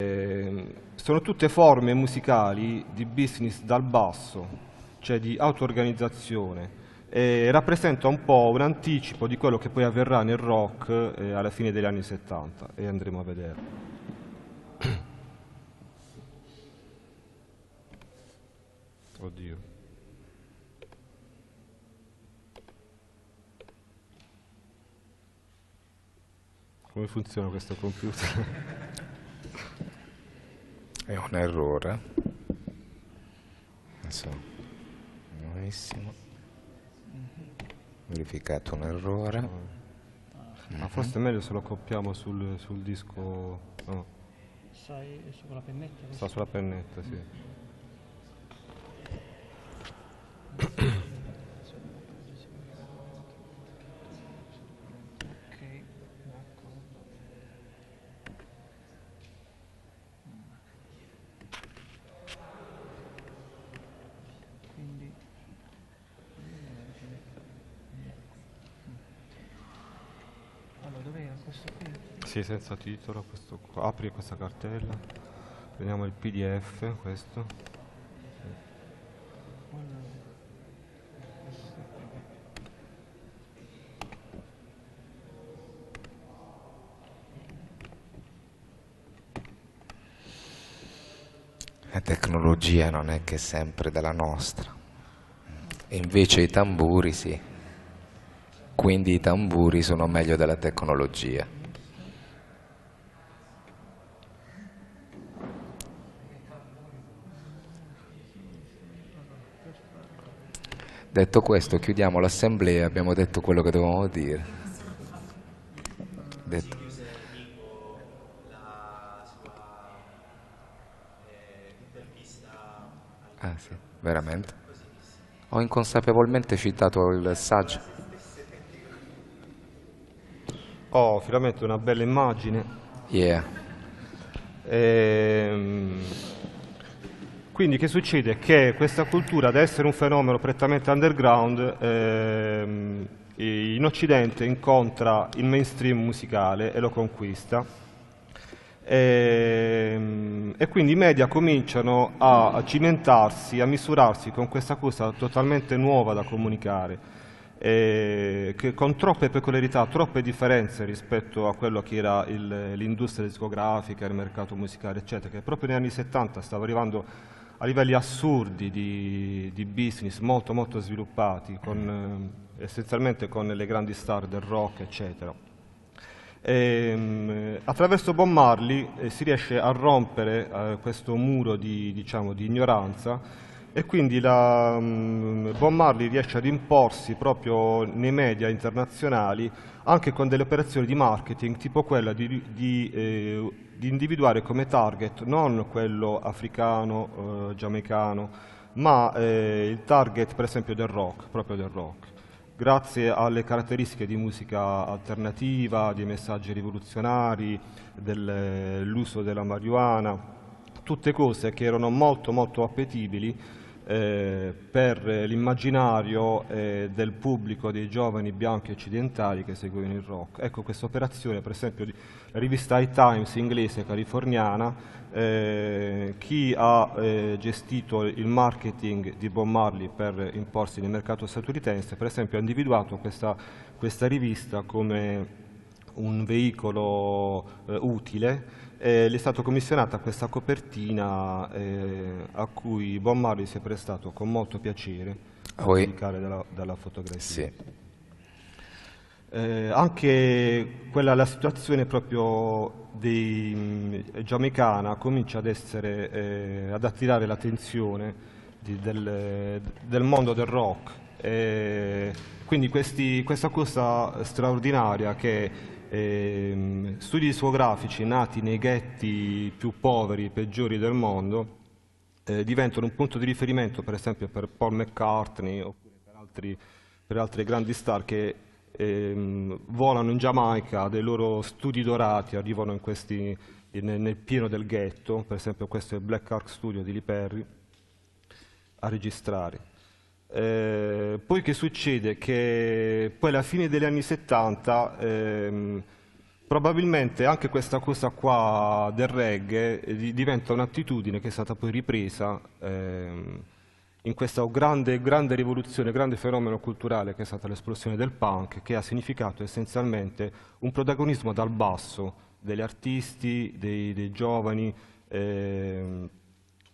Ehm, sono tutte forme musicali di business dal basso, cioè di auto-organizzazione, e rappresenta un po' un anticipo di quello che poi avverrà nel rock eh, alla fine degli anni 70 e andremo a vedere. Oddio. Come funziona questo computer? è un errore insomma benissimo verificato un errore ma forse è meglio se lo copiamo sul, sul disco no. sulla pennetta sta sulla pennetta sì senza titolo questo qua. apri questa cartella prendiamo il pdf questo la tecnologia non è che sempre dalla nostra e invece i tamburi sì quindi i tamburi sono meglio della tecnologia Detto questo, chiudiamo l'assemblea, abbiamo detto quello che dovevamo dire. Detto. Ah sì, veramente? Ho inconsapevolmente citato il saggio. Oh, finalmente una bella immagine. Yeah. Ehm... Quindi che succede? Che questa cultura, ad essere un fenomeno prettamente underground, ehm, in Occidente incontra il mainstream musicale e lo conquista. E, ehm, e, quindi i media cominciano a cimentarsi, a misurarsi con questa cosa totalmente nuova da comunicare, e, eh, che con troppe peculiarità, troppe differenze rispetto a quello che era l'industria discografica, il mercato musicale, eccetera, che proprio negli anni 70 stava arrivando a livelli assurdi di, di business molto molto sviluppati, con, eh, essenzialmente con le grandi star del rock, eccetera. E, ehm, attraverso Bob Marley eh, si riesce a rompere eh, questo muro di, diciamo, di ignoranza e quindi la, um, Bob Marley riesce ad imporsi proprio nei media internazionali anche con delle operazioni di marketing, tipo quella di, di, eh, di individuare come target non quello africano, eh, giamaicano, ma eh, il target per esempio del rock, proprio del rock. Grazie alle caratteristiche di musica alternativa, di messaggi rivoluzionari, dell'uso eh, della marijuana, tutte cose che erano molto molto appetibili eh, per l'immaginario eh, del pubblico dei giovani bianchi occidentali che seguivano il rock. Ecco, questa operazione, per esempio, la rivista High Times inglese californiana, eh, chi ha eh, gestito il marketing di Bob Marley per imporsi nel mercato statunitense, per esempio, ha individuato questa, questa rivista come un veicolo eh, utile eh, gli è stata commissionata questa copertina eh, a cui Bon Mario si è prestato con molto piacere a pubblicare dalla, dalla fotografia. Sì. Eh, anche quella, la situazione proprio dei, mh, mm, giamaicana comincia ad, essere, eh, ad attirare l'attenzione del, del, mondo del rock. Eh, quindi questi, questa cosa straordinaria che eh, studi discografici nati nei ghetti più poveri, e peggiori del mondo, eh, diventano un punto di riferimento per esempio per Paul McCartney oppure per, altri, per altre grandi star che ehm, volano in Giamaica dai loro studi dorati, arrivano questi, nel, nel, pieno del ghetto, per esempio questo è il Black Ark Studio di Lee Perry, a registrare. Eh, poi che succede? Che poi alla fine degli anni 70 ehm, probabilmente anche questa cosa qua del reggae eh, diventa un'attitudine che è stata poi ripresa ehm, in questa grande, grande rivoluzione, grande fenomeno culturale che è stata l'esplosione del punk che ha significato essenzialmente un protagonismo dal basso degli artisti, dei, dei giovani ehm,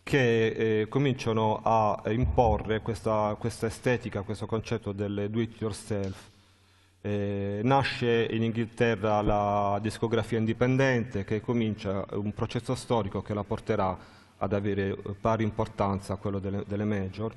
che eh, cominciano a imporre questa, questa, estetica, questo concetto del do it yourself. Eh, nasce in Inghilterra la discografia indipendente che comincia un processo storico che la porterà ad avere eh, pari importanza a quello delle, delle major.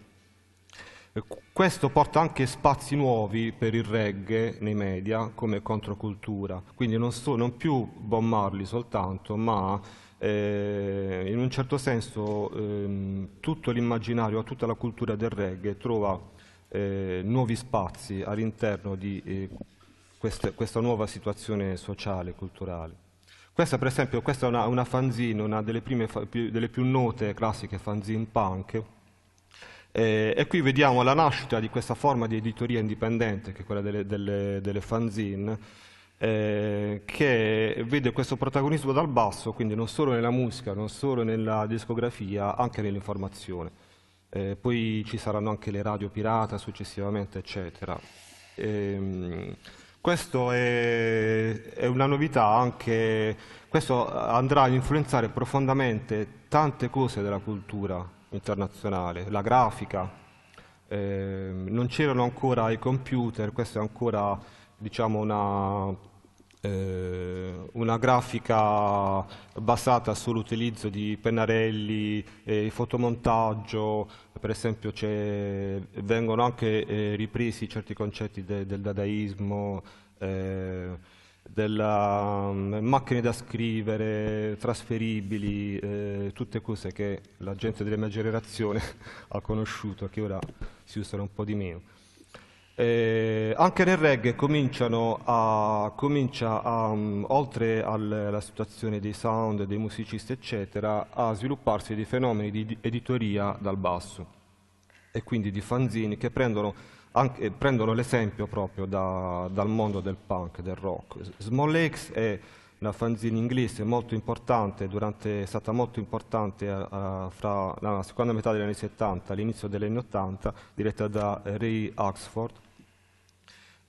Eh, questo porta anche spazi nuovi per il reggae nei media come controcultura, quindi non, so, non più Bob Marley soltanto, ma eh, in un certo senso ehm, tutto l'immaginario, tutta la cultura del reggae trova eh, nuovi spazi all'interno di eh, queste, questa nuova situazione sociale e culturale. Questa per esempio questa è una, una fanzine, una delle, prime, più, delle più note classiche fanzine punk, eh, e qui vediamo la nascita di questa forma di editoria indipendente, che è quella delle, delle, delle fanzine, eh, che vede questo protagonismo dal basso, quindi non solo nella musica, non solo nella discografia, anche nell'informazione. Eh, poi ci saranno anche le radio pirata successivamente, eccetera. Ehm, questo è, è, una novità anche, questo andrà a influenzare profondamente tante cose della cultura internazionale, la grafica, ehm, non c'erano ancora i computer, questo è ancora diciamo, una eh, una grafica basata sull'utilizzo di pennarelli, eh, fotomontaggio, per esempio vengono anche eh, ripresi certi concetti de, del dadaismo, eh, della, mm, macchine da scrivere, trasferibili, eh, tutte cose che la gente della mia generazione ha conosciuto e che ora si usano un po' di meno. Eh, anche nel reggae a, comincia, a, um, oltre alla situazione dei sound, dei musicisti, eccetera, a svilupparsi dei fenomeni di editoria dal basso e quindi di fanzini che prendono, prendono l'esempio proprio da, dal mondo del punk, del rock. Small Lakes è una fanzine inglese molto importante, durante, è stata molto importante uh, fra la seconda metà degli anni 70 e all'inizio degli anni 80, diretta da Ray Oxford,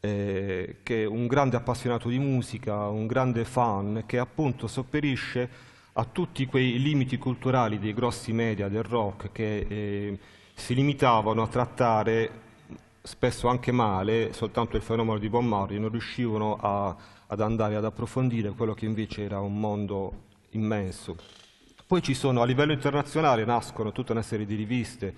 eh, che è un grande appassionato di musica, un grande fan, che appunto sopperisce a tutti quei limiti culturali dei grossi media del rock che eh, si limitavano a trattare spesso anche male soltanto il fenomeno di Bon Marley, non riuscivano a, ad andare ad approfondire quello che invece era un mondo immenso. Poi ci sono, a livello internazionale nascono tutta una serie di riviste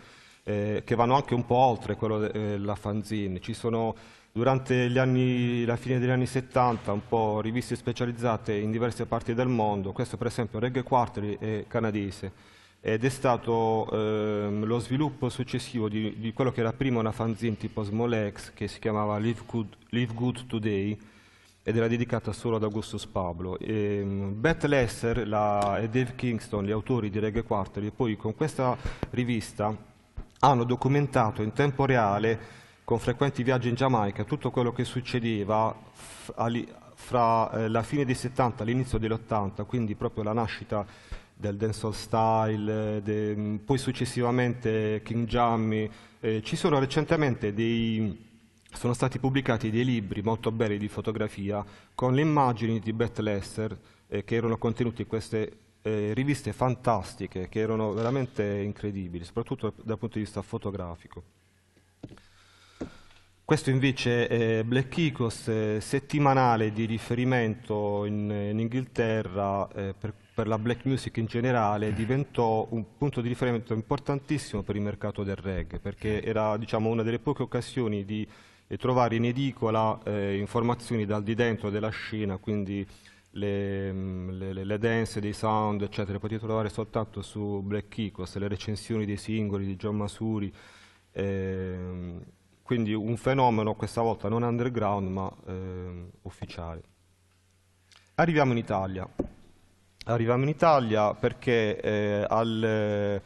eh, che vanno anche un po' oltre quello della eh, fanzine, ci sono Durante anni, la fine degli anni 70, un po' riviste specializzate in diverse parti del mondo, questo per esempio Reggae Quarterly è canadese, ed è stato ehm, lo sviluppo successivo di, di, quello che era prima una fanzine tipo Smolex, che si chiamava Live Good, Live Good Today, ed era dedicata solo ad Augustus Pablo. E, ehm, Beth Lesser la, e Dave Kingston, gli autori di Reggae Quarterly, poi con questa rivista hanno documentato in tempo reale con frequenti viaggi in Giamaica, tutto quello che succedeva fra eh, la fine dei 70 e l'inizio dell'80, quindi proprio la nascita del dancehall style, eh, de, mm, poi successivamente King Jammy. Eh, ci sono recentemente dei, sono stati pubblicati dei libri molto belli di fotografia con le immagini di Beth Lester eh, che erano contenuti in queste eh, riviste fantastiche che erano veramente incredibili, soprattutto dal punto di vista fotografico. Questo invece è Black Icos, eh, settimanale di riferimento in, in Inghilterra eh, per, per, la black music in generale, diventò un punto di riferimento importantissimo per il mercato del reggae, perché era diciamo, una delle poche occasioni di eh, trovare in edicola eh, informazioni dal di dentro della scena, quindi mm, le, le, le, dance dei sound, eccetera, potete trovare soltanto su Black Icos, le recensioni dei singoli di John Masuri. Ehm, quindi un fenomeno questa volta non underground ma eh, ufficiale. Arriviamo in Italia. Arriviamo in Italia perché eh, al, eh,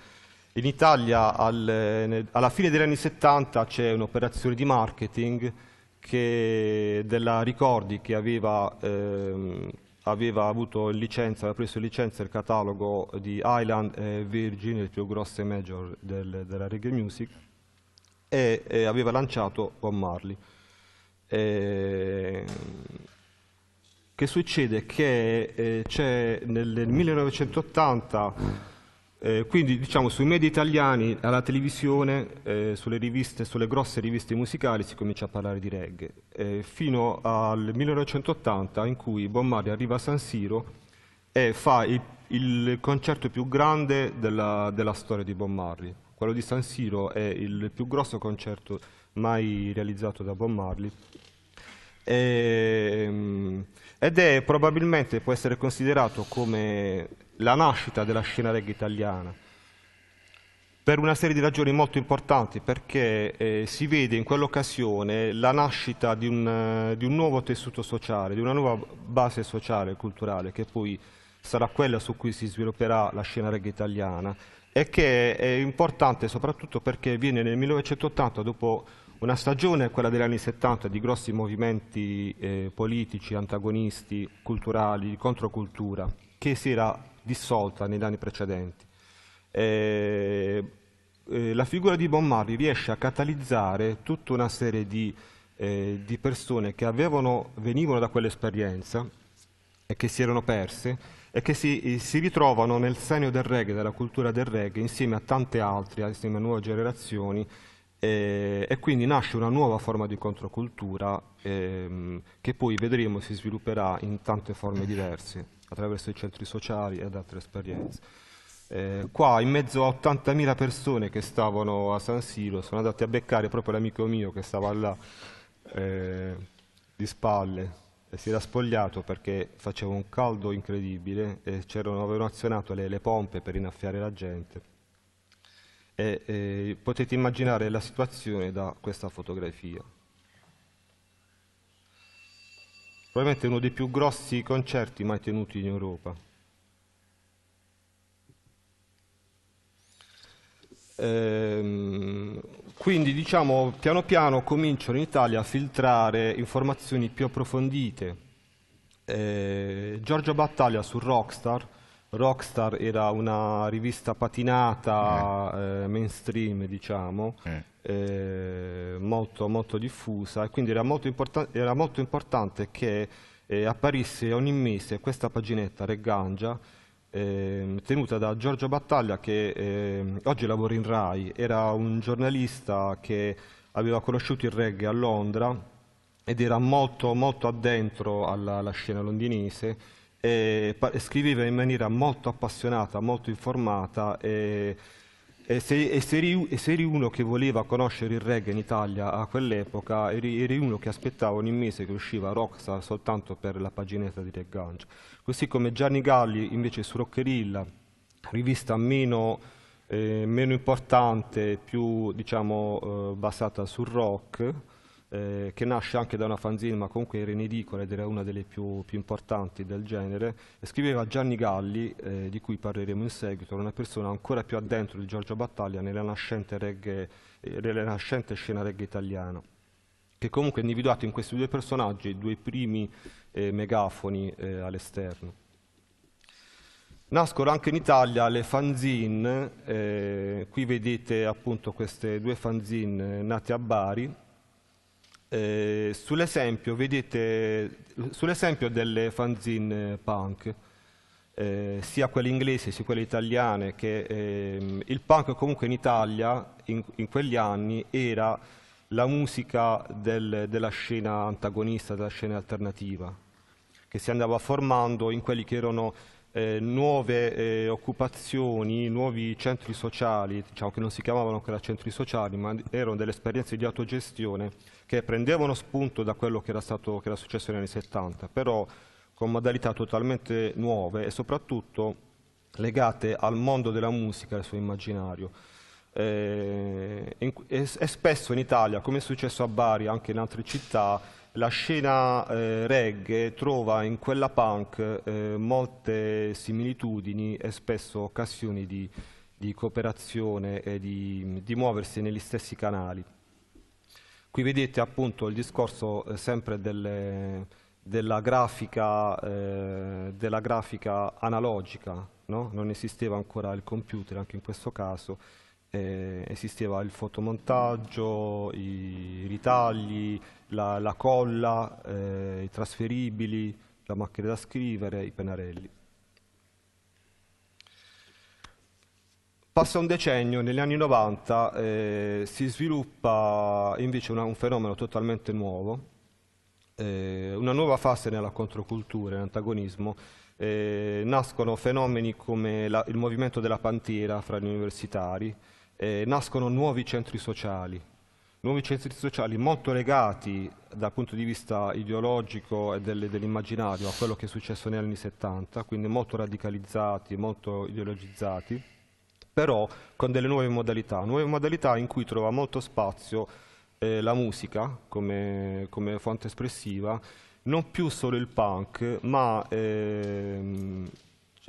in Italia al, eh, alla fine degli anni 70 c'è un'operazione di marketing che, della Ricordi che aveva, eh, aveva avuto licenza, aveva preso licenza il catalogo di Island e Virgin, le più grosse major del, della reggae music e, e aveva lanciato Bob Marley. E, che succede? Che eh, c'è nel, nel 1980 eh, quindi diciamo sui media italiani, alla televisione, eh, sulle, riviste, sulle grosse riviste musicali si comincia a parlare di reggae, eh, fino al 1980 in cui Bob Marley arriva a San Siro e fa il, il concerto più grande della, della storia di Bob Marley. Quello di San Siro è il più grosso concerto mai realizzato da Bob Marley e, ehm, ed è probabilmente può essere considerato come la nascita della scena reggae italiana per una serie di ragioni molto importanti perché eh, si vede in quell'occasione la nascita di un, di un, nuovo tessuto sociale, di una nuova base sociale e culturale che poi sarà quella su cui si svilupperà la scena reggae italiana e che è importante soprattutto perché viene nel 1980 dopo una stagione, quella degli anni 70, di grossi movimenti eh, politici, antagonisti, culturali, di controcultura, che si era dissolta negli anni precedenti. Eh, eh, la figura di Bon Marley riesce a catalizzare tutta una serie di, eh, di persone che avevano, venivano da quell'esperienza e che si erano perse, e che si, eh, si, ritrovano nel segno del reggae, della cultura del reggae, insieme a tante altre, insieme a nuove generazioni, e, e quindi nasce una nuova forma di controcultura ehm, che poi vedremo si svilupperà in tante forme diverse, attraverso i centri sociali ed altre esperienze. Eh, qua in mezzo a 80.000 persone che stavano a San Siro sono andati a beccare proprio l'amico mio che stava là eh, di spalle eh, si era spogliato perché faceva un caldo incredibile e avevano azionato le, le, pompe per innaffiare la gente. E, e, potete immaginare la situazione da questa fotografia. Probabilmente uno dei più grossi concerti mai tenuti in Europa. Ehm, quindi diciamo piano piano cominciano in Italia a filtrare informazioni più approfondite. Eh, Giorgio Battaglia su Rockstar, Rockstar era una rivista patinata eh. Eh, mainstream diciamo, eh. Eh, molto, molto, diffusa e quindi era molto, era molto importante che eh, apparisse ogni mese questa paginetta Reggangia eh, tenuta da Giorgio Battaglia che eh, oggi lavora in RAI, era un giornalista che aveva conosciuto il reggae a Londra ed era molto, molto addentro alla, alla scena londinese e, scriveva in maniera molto appassionata, molto informata e, e se, e se, eri, e se eri uno che voleva conoscere il reggae in Italia a quell'epoca, eri, eri, uno che aspettava ogni mese che usciva Rockstar soltanto per la paginetta di Reggancia. Così come Gianni Galli invece su Rockerilla, rivista meno, eh, meno importante, più diciamo, eh, basata sul rock, eh, che nasce anche da una fanzine ma comunque era in edicola ed era una delle più, più importanti del genere, e scriveva Gianni Galli, eh, di cui parleremo in seguito, una persona ancora più addentro di Giorgio Battaglia nella nascente, reggae, eh, nella nascente scena reggae italiana che comunque è individuato in questi due personaggi, i due primi eh, megafoni eh, all'esterno. Nascono anche in Italia le fanzine, qui vedete appunto queste due fanzine nate a Bari, eh, sull'esempio, vedete, sull'esempio delle fanzine punk, eh, sia quelle inglesi sia quelle italiane, che ehm, il punk comunque in Italia in, in quegli anni era la musica del, della scena antagonista, della scena alternativa, che si andava formando in quelli che erano eh, nuove eh, occupazioni, nuovi centri sociali, diciamo che non si chiamavano ancora centri sociali, ma erano delle esperienze di autogestione che prendevano spunto da quello che era, stato, che era successo negli anni 70, però con modalità totalmente nuove e soprattutto legate al mondo della musica e al suo immaginario. Eh, in, e, e spesso in Italia, come è successo a Bari e anche in altre città, la scena eh, reggae trova in quella punk eh, molte similitudini e spesso occasioni di, di cooperazione e di, di, muoversi negli stessi canali. Qui vedete appunto il discorso eh, sempre delle, della, grafica, eh, della, grafica, analogica, no? non esisteva ancora il computer anche in questo caso, eh, esisteva il fotomontaggio, i ritagli, la, la colla, eh, i trasferibili, la macchina da scrivere, i pennarelli. Passa un decennio, negli anni 90 eh, si sviluppa invece una, un fenomeno totalmente nuovo, eh, una nuova fase nella controcultura, nell'antagonismo, eh, nascono fenomeni come la, il movimento della pantera fra gli universitari, eh, nascono nuovi centri sociali, nuovi centri sociali molto legati dal punto di vista ideologico e del, dell'immaginario a quello che è successo negli anni 70, quindi molto radicalizzati, molto ideologizzati, però con delle nuove modalità, nuove modalità in cui trova molto spazio eh, la musica come, come fonte espressiva, non più solo il punk, ma ehm,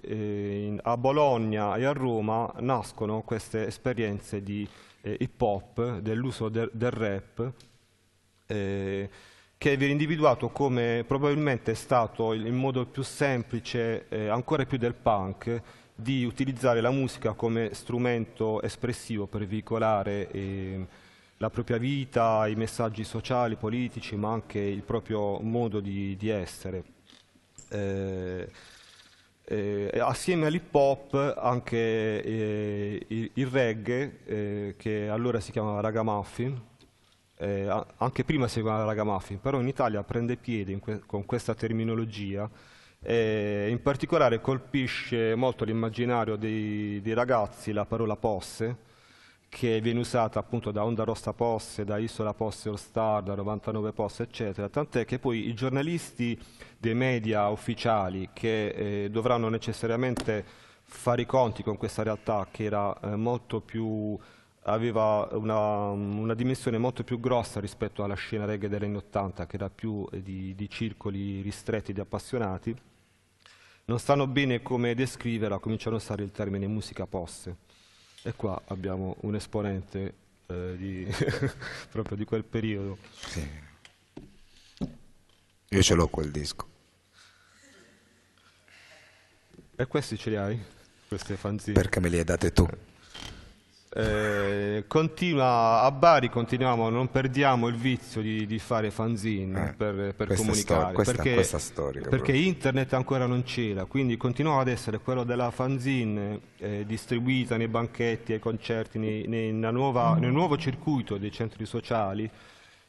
eh, a Bologna e a Roma nascono queste esperienze di eh, hip hop, dell'uso de del rap, eh, che viene individuato come probabilmente è stato il, il modo più semplice, eh, ancora più del punk, di utilizzare la musica come strumento espressivo per veicolare ehm, la propria vita, i messaggi sociali, politici, ma anche il proprio modo di, di essere. Eh, eh, assieme all'hip hop anche eh, il, il, reggae, eh, che allora si chiamava ragamuffin, eh, anche prima si chiamava ragamuffin, però in Italia prende piede que con questa terminologia e in particolare colpisce molto l'immaginario dei, dei, ragazzi la parola posse, che viene usata appunto da Onda Rossa Posse, da Isola Posse All Star, da 99 Posse, eccetera, tant'è che poi i giornalisti dei media ufficiali che eh, dovranno necessariamente fare i conti con questa realtà che era eh, molto più aveva una, una, dimensione molto più grossa rispetto alla scena reggae degli anni 80 che era più eh, di, di circoli ristretti di appassionati non sanno bene come descriverla cominciano a usare il termine musica posse e qua abbiamo un esponente eh, di proprio di quel periodo. Sì. Io ce l'ho quel disco. E questi ce li hai? Queste fanzine? Perché me li hai date tu. Eh. Eh, continua, a Bari continuiamo, non perdiamo il vizio di, di fare fanzine eh, per, per comunicare, questa, perché, questa storia, perché internet ancora non c'era, quindi continuava ad essere quello della fanzine eh, distribuita nei banchetti, ai concerti, nei, nei, nuova, nel nuovo circuito dei centri sociali,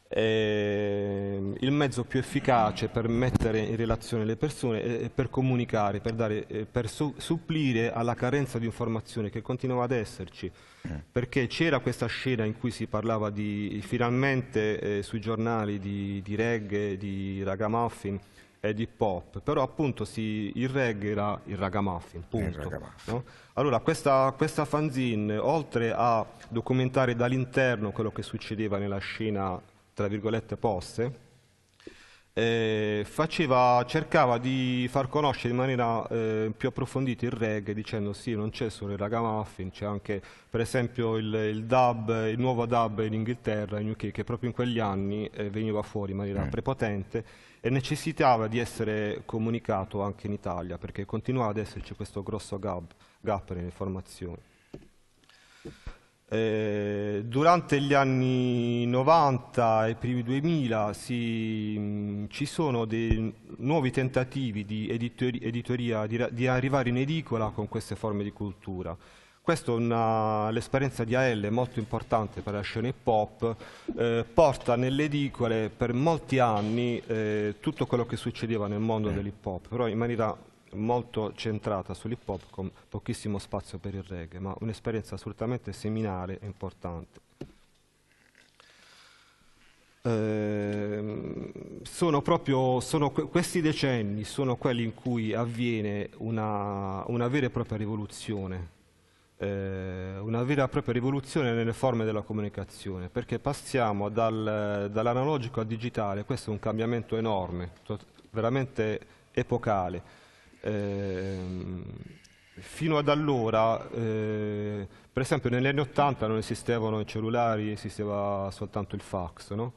è ehm, il mezzo più efficace per mettere in relazione le persone, e per comunicare, per, dare, eh, per supplire alla carenza di informazione che continuava ad esserci, mm. perché c'era questa scena in cui si parlava di, finalmente eh, sui giornali di, di reggae, di ragamuffin, e di pop, però appunto si, il reggae era il ragamuffin, punto. Il ragamuffin. No? Allora questa, questa, fanzine, oltre a documentare dall'interno quello che succedeva nella scena tra virgolette, poste, eh, faceva, cercava di far conoscere in maniera eh, più approfondita il reggae dicendo sì non c'è solo il ragamuffin c'è anche per esempio il, il, dub, il nuovo dub in Inghilterra in UK che proprio in quegli anni eh, veniva fuori in maniera mm. prepotente e necessitava di essere comunicato anche in Italia perché continuava ad esserci questo grosso gap, gap nelle formazioni eh, durante gli anni 90 e i primi 2000 si, mh, mm, ci sono dei nuovi tentativi di editori, editoria, di, di, arrivare in edicola con queste forme di cultura. Questa è l'esperienza di AL molto importante per la scena hip hop, eh, porta nelle edicole per molti anni eh, tutto quello che succedeva nel mondo eh. dell'hip hop, però in maniera molto centrata sull'hip hop con pochissimo spazio per il reggae, ma un'esperienza assolutamente seminale e importante. Ehm, sono proprio sono questi decenni sono quelli in cui avviene una, una vera e propria rivoluzione eh, una vera e propria rivoluzione nelle forme della comunicazione, perché passiamo dal, dall'analogico al digitale, questo è un cambiamento enorme, veramente epocale. Ehm, fino ad allora, eh, per esempio negli anni 80 non esistevano i cellulari, esisteva soltanto il fax, no?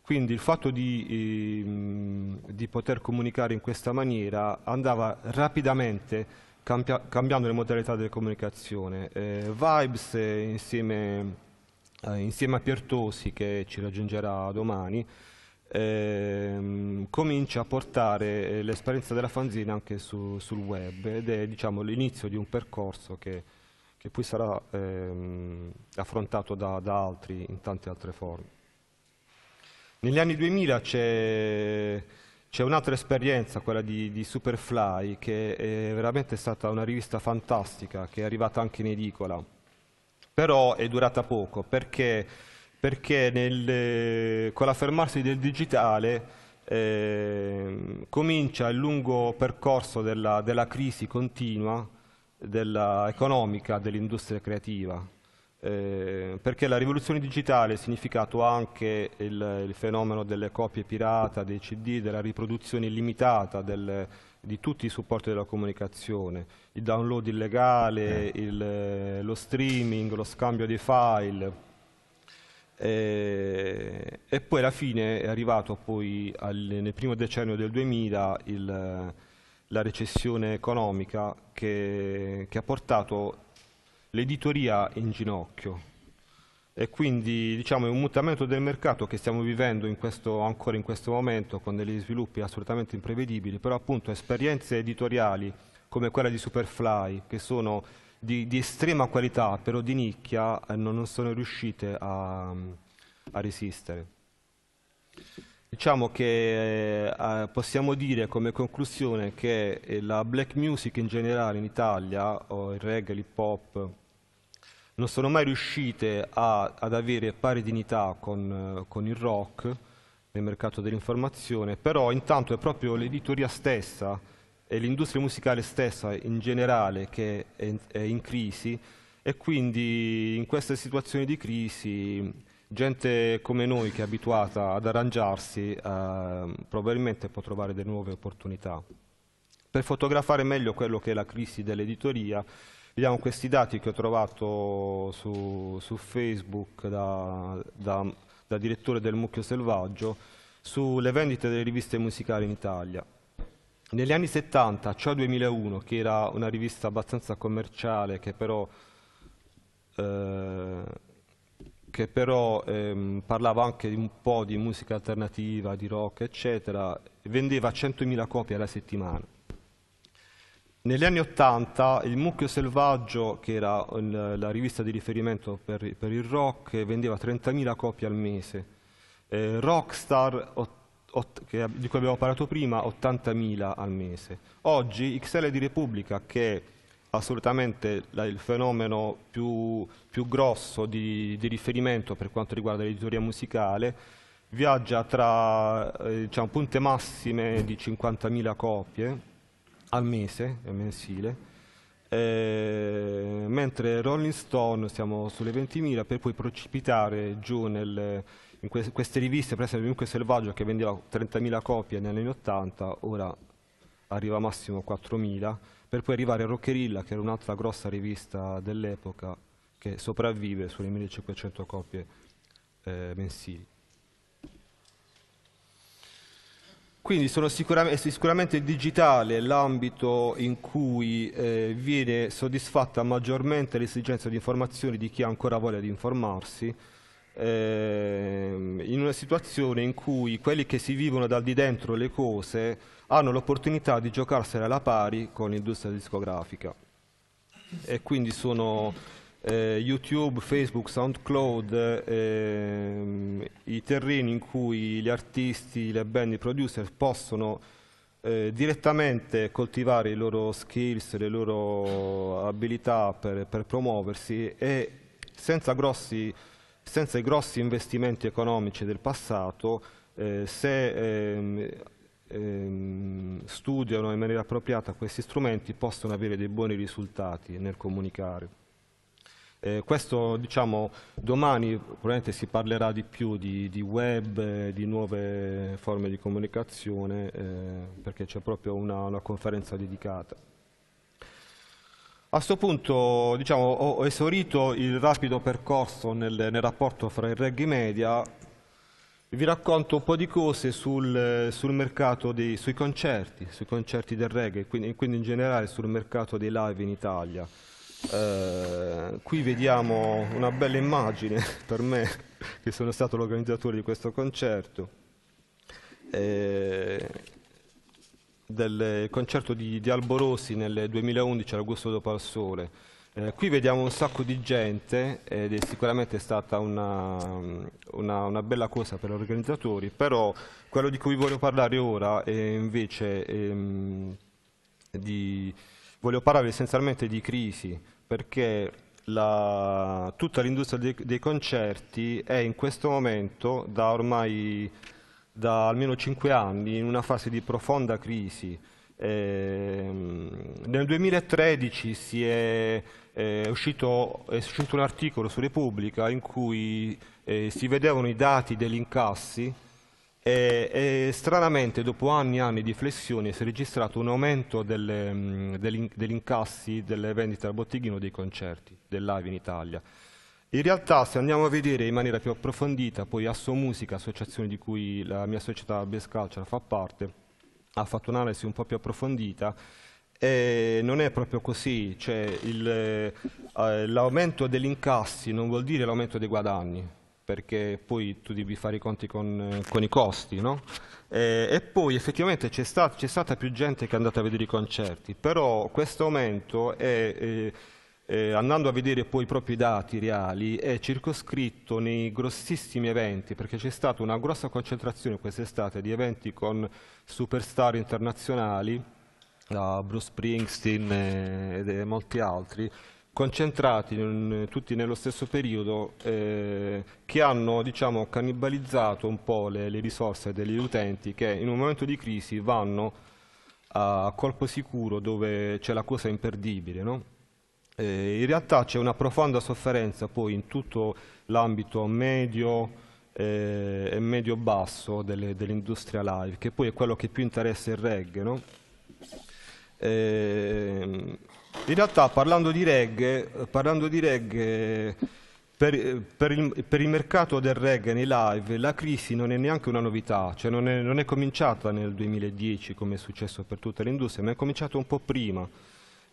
quindi il fatto di, ehm, di, poter comunicare in questa maniera andava rapidamente cambia cambiando le modalità di comunicazione. Eh, Vibes eh, insieme, eh, insieme a Piertosi che ci raggiungerà domani, ehm, comincia a portare eh, l'esperienza della fanzina anche su, sul web ed è diciamo, l'inizio di un percorso che, che poi sarà ehm, affrontato da, da altri in tante altre forme. Negli anni 2000 c'è un'altra esperienza, quella di, di, Superfly, che è veramente stata una rivista fantastica, che è arrivata anche in edicola, però è durata poco, perché perché nel, eh, con l'affermarsi del digitale eh, comincia il lungo percorso della, della crisi continua della economica dell'industria creativa, eh, perché la rivoluzione digitale ha significato anche il, il, fenomeno delle copie pirata, dei CD, della riproduzione illimitata del, di tutti i supporti della comunicazione, il download illegale, eh. il, lo streaming, lo scambio di file, e, eh, e, poi alla fine è arrivato poi al, nel primo decennio del 2000 il, la recessione economica che, che ha portato l'editoria in ginocchio e quindi diciamo, è un mutamento del mercato che stiamo vivendo in questo, ancora in questo momento con degli sviluppi assolutamente imprevedibili, però appunto esperienze editoriali come quella di Superfly che sono di, di estrema qualità, però di nicchia, eh, non, non, sono riuscite a, a resistere. Diciamo che eh, eh possiamo dire come conclusione che eh, la black music in generale in Italia, o il reggae, l'hip hop, non sono mai riuscite a, ad avere pari dignità con, con il rock nel mercato dell'informazione, però intanto è proprio l'editoria stessa e l'industria musicale stessa in generale che è in, è in crisi e quindi in queste situazioni di crisi gente come noi che è abituata ad arrangiarsi eh, probabilmente può trovare delle nuove opportunità. Per fotografare meglio quello che è la crisi dell'editoria vediamo questi dati che ho trovato su, su Facebook da, da, da direttore del Mucchio Selvaggio sulle vendite delle riviste musicali in Italia. Negli anni 70, Ciao 2001, che era una rivista abbastanza commerciale, che però, eh, che però ehm, parlava anche un po' di musica alternativa, di rock, eccetera, vendeva 100.000 copie alla settimana. Negli anni 80 il Mucchio Selvaggio, che era la rivista di riferimento per, per il rock, vendeva 30.000 copie al mese. Eh, Rockstar che, di cui abbiamo parlato prima, 80.000 al mese. Oggi XL di Repubblica, che è assolutamente la, il fenomeno più, più grosso di, di, riferimento per quanto riguarda l'editoria musicale, viaggia tra eh, diciamo, punte massime di 50.000 copie al mese, mensile, eh, mentre Rolling Stone siamo sulle 20.000 per poi precipitare giù nel, in que queste riviste, per esempio Dunque Selvaggio che vendeva 30.000 copie negli anni 80, ora arriva massimo 4.000, per poi arrivare a Roccherilla, che era un'altra grossa rivista dell'epoca, che sopravvive sulle 1.500 copie eh, mensili. Quindi sono sicura sicuramente il digitale l'ambito in cui eh, viene soddisfatta maggiormente l'esigenza di informazioni di chi ha ancora voglia di informarsi, eh, in una situazione in cui quelli che si vivono dal di dentro le cose hanno l'opportunità di giocarsela alla pari con l'industria discografica. E quindi sono eh, YouTube, Facebook, SoundCloud, eh, i terreni in cui gli artisti, le band, i producer possono eh, direttamente coltivare i loro skills, le loro abilità per, per promuoversi e senza grossi senza i grossi investimenti economici del passato, eh, se ehm, ehm, studiano in maniera appropriata questi strumenti possono avere dei buoni risultati nel comunicare. Eh, questo, diciamo, domani probabilmente si parlerà di più di, di web, eh, di nuove forme di comunicazione, eh, perché c'è proprio una, una conferenza dedicata. A questo punto diciamo, ho esaurito il rapido percorso nel, nel rapporto fra il reggae media, vi racconto un po' di cose sul, sul mercato dei, sui concerti, sui concerti del reggae, quindi, quindi in generale sul mercato dei live in Italia. Eh, qui vediamo una bella immagine per me, che sono stato l'organizzatore di questo concerto. Eh, del eh, concerto di, di Alborosi nel 2011 all'Augusto dopo al Sole. Eh, qui vediamo un sacco di gente ed è sicuramente stata una, una, una bella cosa per gli organizzatori, però quello di cui voglio parlare ora è invece ehm, di, voglio parlare essenzialmente di crisi, perché la, tutta l'industria dei, dei concerti è in questo momento da ormai da almeno cinque anni in una fase di profonda crisi. Eh, nel 2013 è, eh, uscito, è, uscito, un articolo su Repubblica in cui eh, si vedevano i dati degli incassi e, e, stranamente dopo anni e anni di flessione si è registrato un aumento delle, mh, mm, degli, degli incassi delle vendite al botteghino dei concerti del live in Italia. In realtà se andiamo a vedere in maniera più approfondita, poi Asso Musica, associazione di cui la mia società Base Culture fa parte, ha fatto un'analisi un po' più approfondita, e non è proprio così, cioè eh, l'aumento eh, degli incassi non vuol dire l'aumento dei guadagni, perché poi tu devi fare i conti con, con i costi, no? e, eh, e, poi effettivamente c'è, stat stata più gente che è andata a vedere i concerti, però questo aumento è... Eh, eh, andando a vedere poi i propri dati reali, è circoscritto nei grossissimi eventi, perché c'è stata una grossa concentrazione quest'estate di eventi con superstar internazionali, da eh, Bruce Springsteen e, eh, e eh, molti altri, concentrati in, tutti nello stesso periodo eh, che hanno diciamo, cannibalizzato un po' le, le, risorse degli utenti che in un momento di crisi vanno a colpo sicuro dove c'è la cosa imperdibile. No? Eh, in realtà c'è una profonda sofferenza poi in tutto l'ambito medio eh, e medio-basso dell'industria dell live, che poi è quello che più interessa il reggae. No? Eh, in realtà parlando di reggae, parlando di reggae per, per, il, per, il, mercato del reggae nei live la crisi non è neanche una novità, cioè non è, non è cominciata nel 2010 come è successo per tutta l'industria, ma è cominciata un po' prima.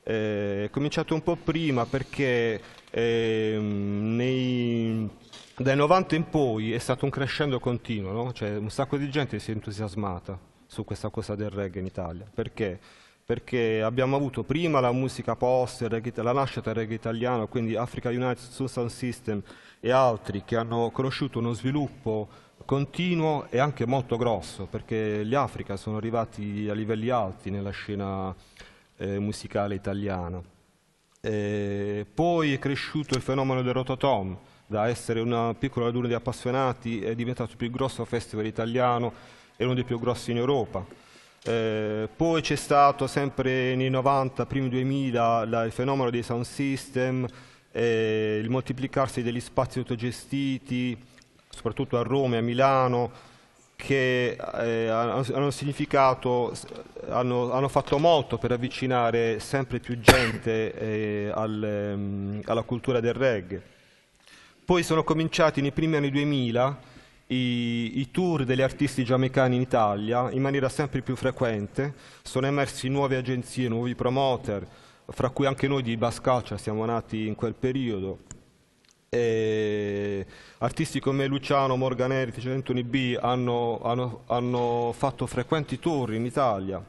Eh, è cominciato un po' prima perché eh, nei, dai 90 in poi è stato un crescendo continuo, no? cioè, un sacco di gente si è entusiasmata su questa cosa del reggae in Italia. Perché? Perché abbiamo avuto prima la musica post, la nascita del reggae italiano, quindi Africa United Sound System e altri che hanno conosciuto uno sviluppo continuo e anche molto grosso, perché gli Africa sono arrivati a livelli alti nella scena eh, musicale italiana. Eh, poi è cresciuto il fenomeno del Rototom, da essere una piccola raduna di appassionati è diventato il più grosso festival italiano e uno dei più grossi in Europa. Eh, poi c'è stato sempre nei 90, primi 2000, la, il fenomeno dei sound system, eh, il moltiplicarsi degli spazi autogestiti, soprattutto a Roma e a Milano, che eh, hanno, significato, hanno, hanno, fatto molto per avvicinare sempre più gente eh, al, um, alla cultura del reggae. Poi sono cominciati nei primi anni 2000 i, i, tour degli artisti giamaicani in Italia in maniera sempre più frequente, sono emersi nuove agenzie, nuovi promoter, fra cui anche noi di Bascaccia siamo nati in quel periodo e artisti come Luciano, Morgan Heritage, Anthony B hanno, hanno, hanno fatto frequenti tour in Italia.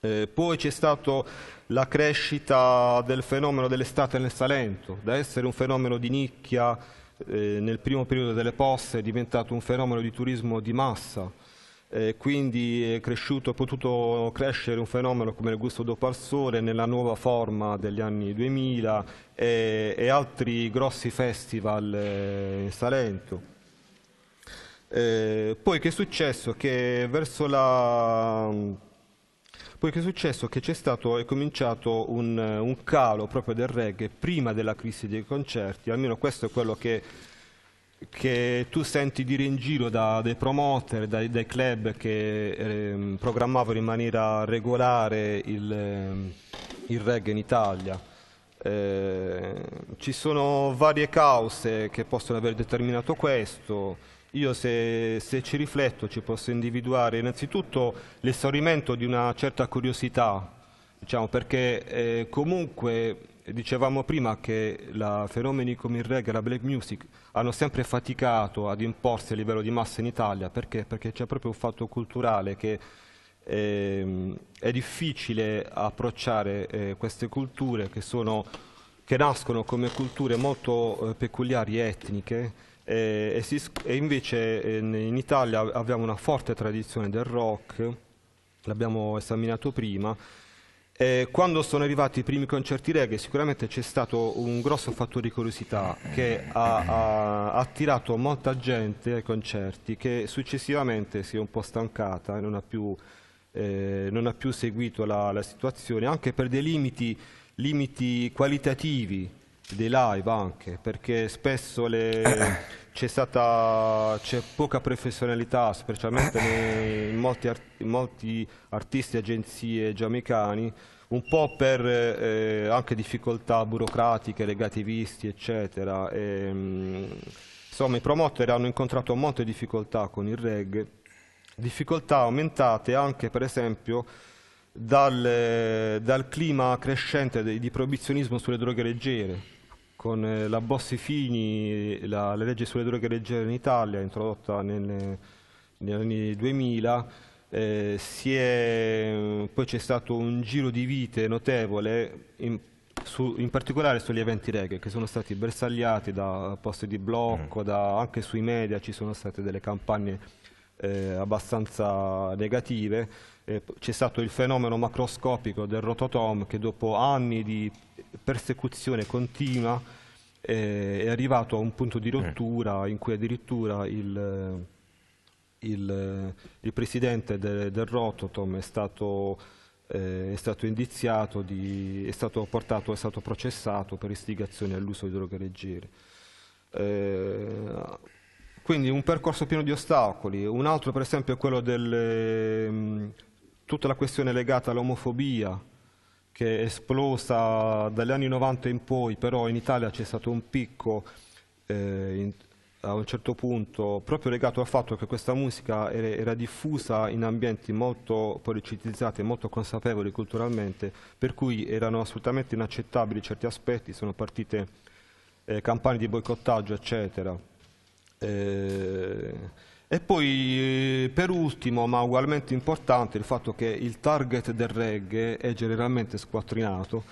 Eh, poi c'è stata la crescita del fenomeno dell'estate nel Salento, da essere un fenomeno di nicchia eh, nel primo periodo delle poste è diventato un fenomeno di turismo di massa eh, quindi è, cresciuto, è potuto crescere un fenomeno come il gusto dopo al sole nella nuova forma degli anni 2000 e, e altri grossi festival eh, in Salento. Eh, poi che è successo? Che verso la... Poi che è successo? Che c'è stato, è cominciato un, un, calo proprio del reggae prima della crisi dei concerti, almeno questo è quello che che tu senti dire in giro da, dai promoter, dai, dai club che eh, programmavano in maniera regolare il, ehm, il reggae in Italia. Eh, ci sono varie cause che possono aver determinato questo. Io se, se ci rifletto ci posso individuare innanzitutto l'esaurimento di una certa curiosità, diciamo, perché eh, comunque dicevamo prima che la, fenomeni come il reggae e la black music hanno sempre faticato ad imporsi a livello di massa in Italia, perché? Perché c'è proprio un fatto culturale che eh, è difficile approcciare eh, queste culture che, sono, che, nascono come culture molto eh, peculiari etniche eh, e, si, e invece eh, in Italia abbiamo una forte tradizione del rock, l'abbiamo esaminato prima, eh, quando sono arrivati i primi concerti reggae sicuramente c'è stato un grosso fattore di curiosità che ha, ha, attirato molta gente ai concerti che successivamente si è un po' stancata e non ha più, eh, non ha più seguito la, la, situazione anche per dei limiti, limiti qualitativi dei live anche perché spesso le, c'è stata c'è poca professionalità, specialmente nei, in, molti art, in, molti artisti e agenzie giamaicani, un po' per eh, anche difficoltà burocratiche, legativisti, eccetera. E, ehm, insomma, i promoter hanno incontrato molte difficoltà con il reggae, difficoltà aumentate anche, per esempio, dal, dal clima crescente di, di proibizionismo sulle droghe leggere con eh, la Bossi Fini, la, la legge sulle droghe leggere in Italia, introdotta nel, negli anni 2000, eh, è, poi c'è stato un giro di vite notevole, in, su, in, particolare sugli eventi reggae, che sono stati bersagliati da posti di blocco, mm. da, anche sui media ci sono state delle campagne eh, abbastanza negative. c'è stato il fenomeno macroscopico del rototom che dopo anni di persecuzione continua eh, è arrivato a un punto di eh. rottura in cui addirittura il, eh, il, eh, il presidente de, del Rototom è stato, eh, è stato indiziato, di, è stato portato, è stato processato per istigazione all'uso di droghe leggere. Eh, quindi un percorso pieno di ostacoli, un altro per esempio è quello di ehm, tutta la questione legata all'omofobia, che è esplosa dagli anni 90 in poi, però in Italia c'è stato un picco eh, in, a un certo punto, proprio legato al fatto che questa musica era, era diffusa in ambienti molto politicizzati e molto consapevoli culturalmente, per cui erano assolutamente inaccettabili certi aspetti, sono partite eh, campagne di boicottaggio, eccetera. Eh, e poi eh, per ultimo, ma ugualmente importante, il fatto che il target del reggae è generalmente squattrinato,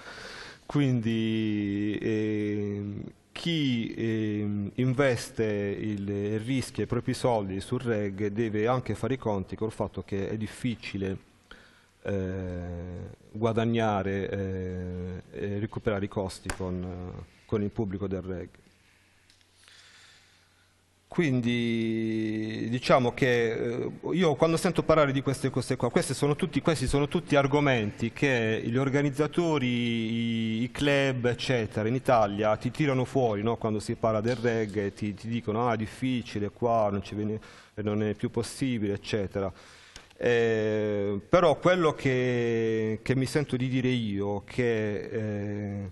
quindi eh, chi eh, investe il, rischio e i propri soldi sul reggae deve anche fare i conti col fatto che è difficile eh, guadagnare eh, e recuperare i costi con, con il pubblico del reggae. Quindi diciamo che eh, io quando sento parlare di queste cose qua, questi sono tutti, questi sono tutti argomenti che gli organizzatori, i, i, club eccetera in Italia ti tirano fuori no? quando si parla del reggae, ti, ti dicono ah è difficile qua, non, viene, non è più possibile eccetera. Eh, però quello che, che, mi sento di dire io che... Eh,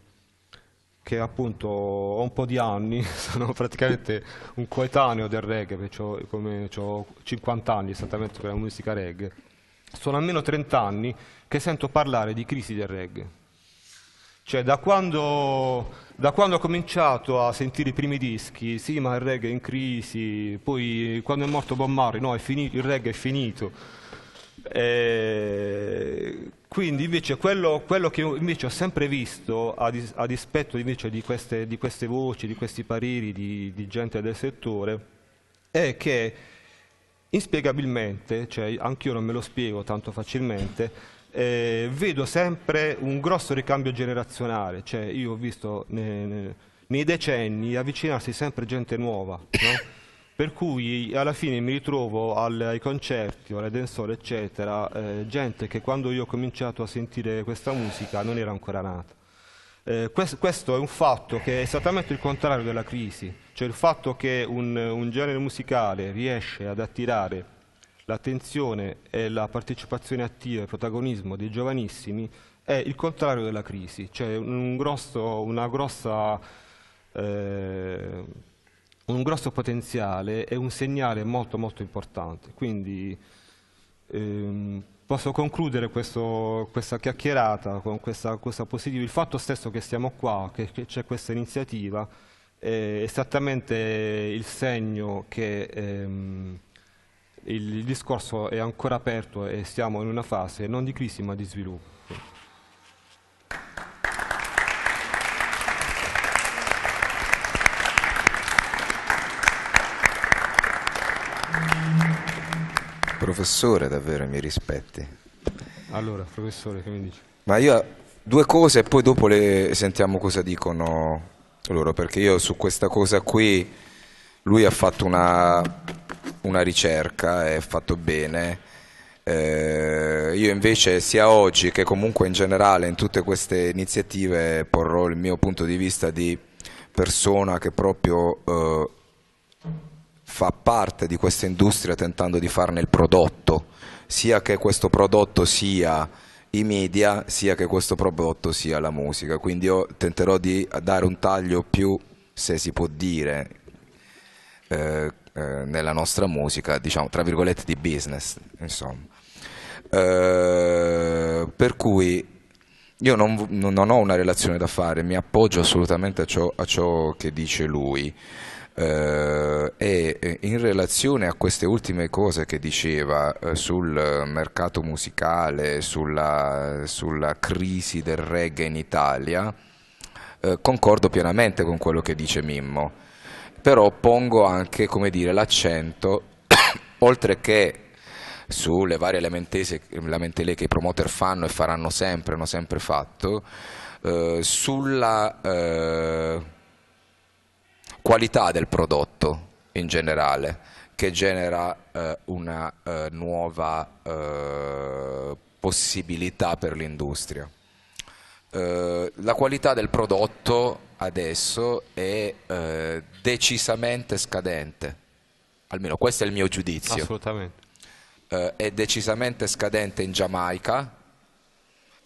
che appunto ho un po' di anni, sono praticamente un coetaneo del reggae, perché ho, come, ho 50 anni esattamente per la musica reggae, sono almeno 30 anni che sento parlare di crisi del reggae. Cioè, da quando, da quando, ho cominciato a sentire i primi dischi, sì, ma il reggae è in crisi, poi quando è morto Bob Marley, no, finito, il reggae è finito. E eh, quindi invece quello, quello che invece ho sempre visto, a, dis, a dispetto invece di queste, di queste, voci, di questi pareri di, di gente del settore, è che inspiegabilmente, cioè io non me lo spiego tanto facilmente, eh, vedo sempre un grosso ricambio generazionale, cioè io ho visto ne, ne, nei decenni avvicinarsi sempre gente nuova, no? per cui alla fine mi ritrovo ai concerti, alle dancehall eccetera, eh, gente che quando io ho cominciato a sentire questa musica non era ancora nata. Eh, questo, questo, è un fatto che è esattamente il contrario della crisi, cioè il fatto che un, un genere musicale riesce ad attirare l'attenzione e la partecipazione attiva, e protagonismo dei giovanissimi è il contrario della crisi, cioè un grosso, una grossa... Eh, un grosso potenziale e un segnale molto molto importante. Quindi ehm, posso concludere questo, questa chiacchierata con questa cosa positiva. Il fatto stesso che siamo qua, che, che c'è questa iniziativa, è esattamente il segno che ehm, il discorso è ancora aperto e siamo in una fase non di crisi ma di sviluppo. Professore, davvero, mi rispetti. Allora, professore, che mi dici? Ma io due cose e poi dopo le sentiamo cosa dicono loro, perché io su questa cosa qui lui ha fatto una, una ricerca e ha fatto bene. Eh, io invece sia oggi che comunque in generale in tutte queste iniziative porrò il mio punto di vista di persona che proprio eh, fa parte di questa industria tentando di farne il prodotto, sia che questo prodotto sia i media, sia che questo prodotto sia la musica. Quindi io tenterò di dare un taglio più, se si può dire, eh, eh, nella nostra musica, diciamo, tra virgolette, di business, insomma. Eh, per cui io non, non, ho una relazione da fare, mi appoggio assolutamente a ciò, a ciò che dice lui. Eh, e eh, in relazione a queste ultime cose che diceva eh, sul mercato musicale, sulla, sulla crisi del reggae in Italia, concordo pienamente con quello che dice Mimmo, però pongo anche dire, l'accento, oltre che sulle varie lamentele che i promoter fanno e faranno sempre, hanno sempre fatto, eh, sulla... Eh, qualità del prodotto in generale, che genera eh, una eh, nuova eh, possibilità per l'industria. Eh, la qualità del prodotto adesso è eh, decisamente scadente, almeno questo è il mio giudizio. Assolutamente. Eh, è decisamente scadente in Giamaica,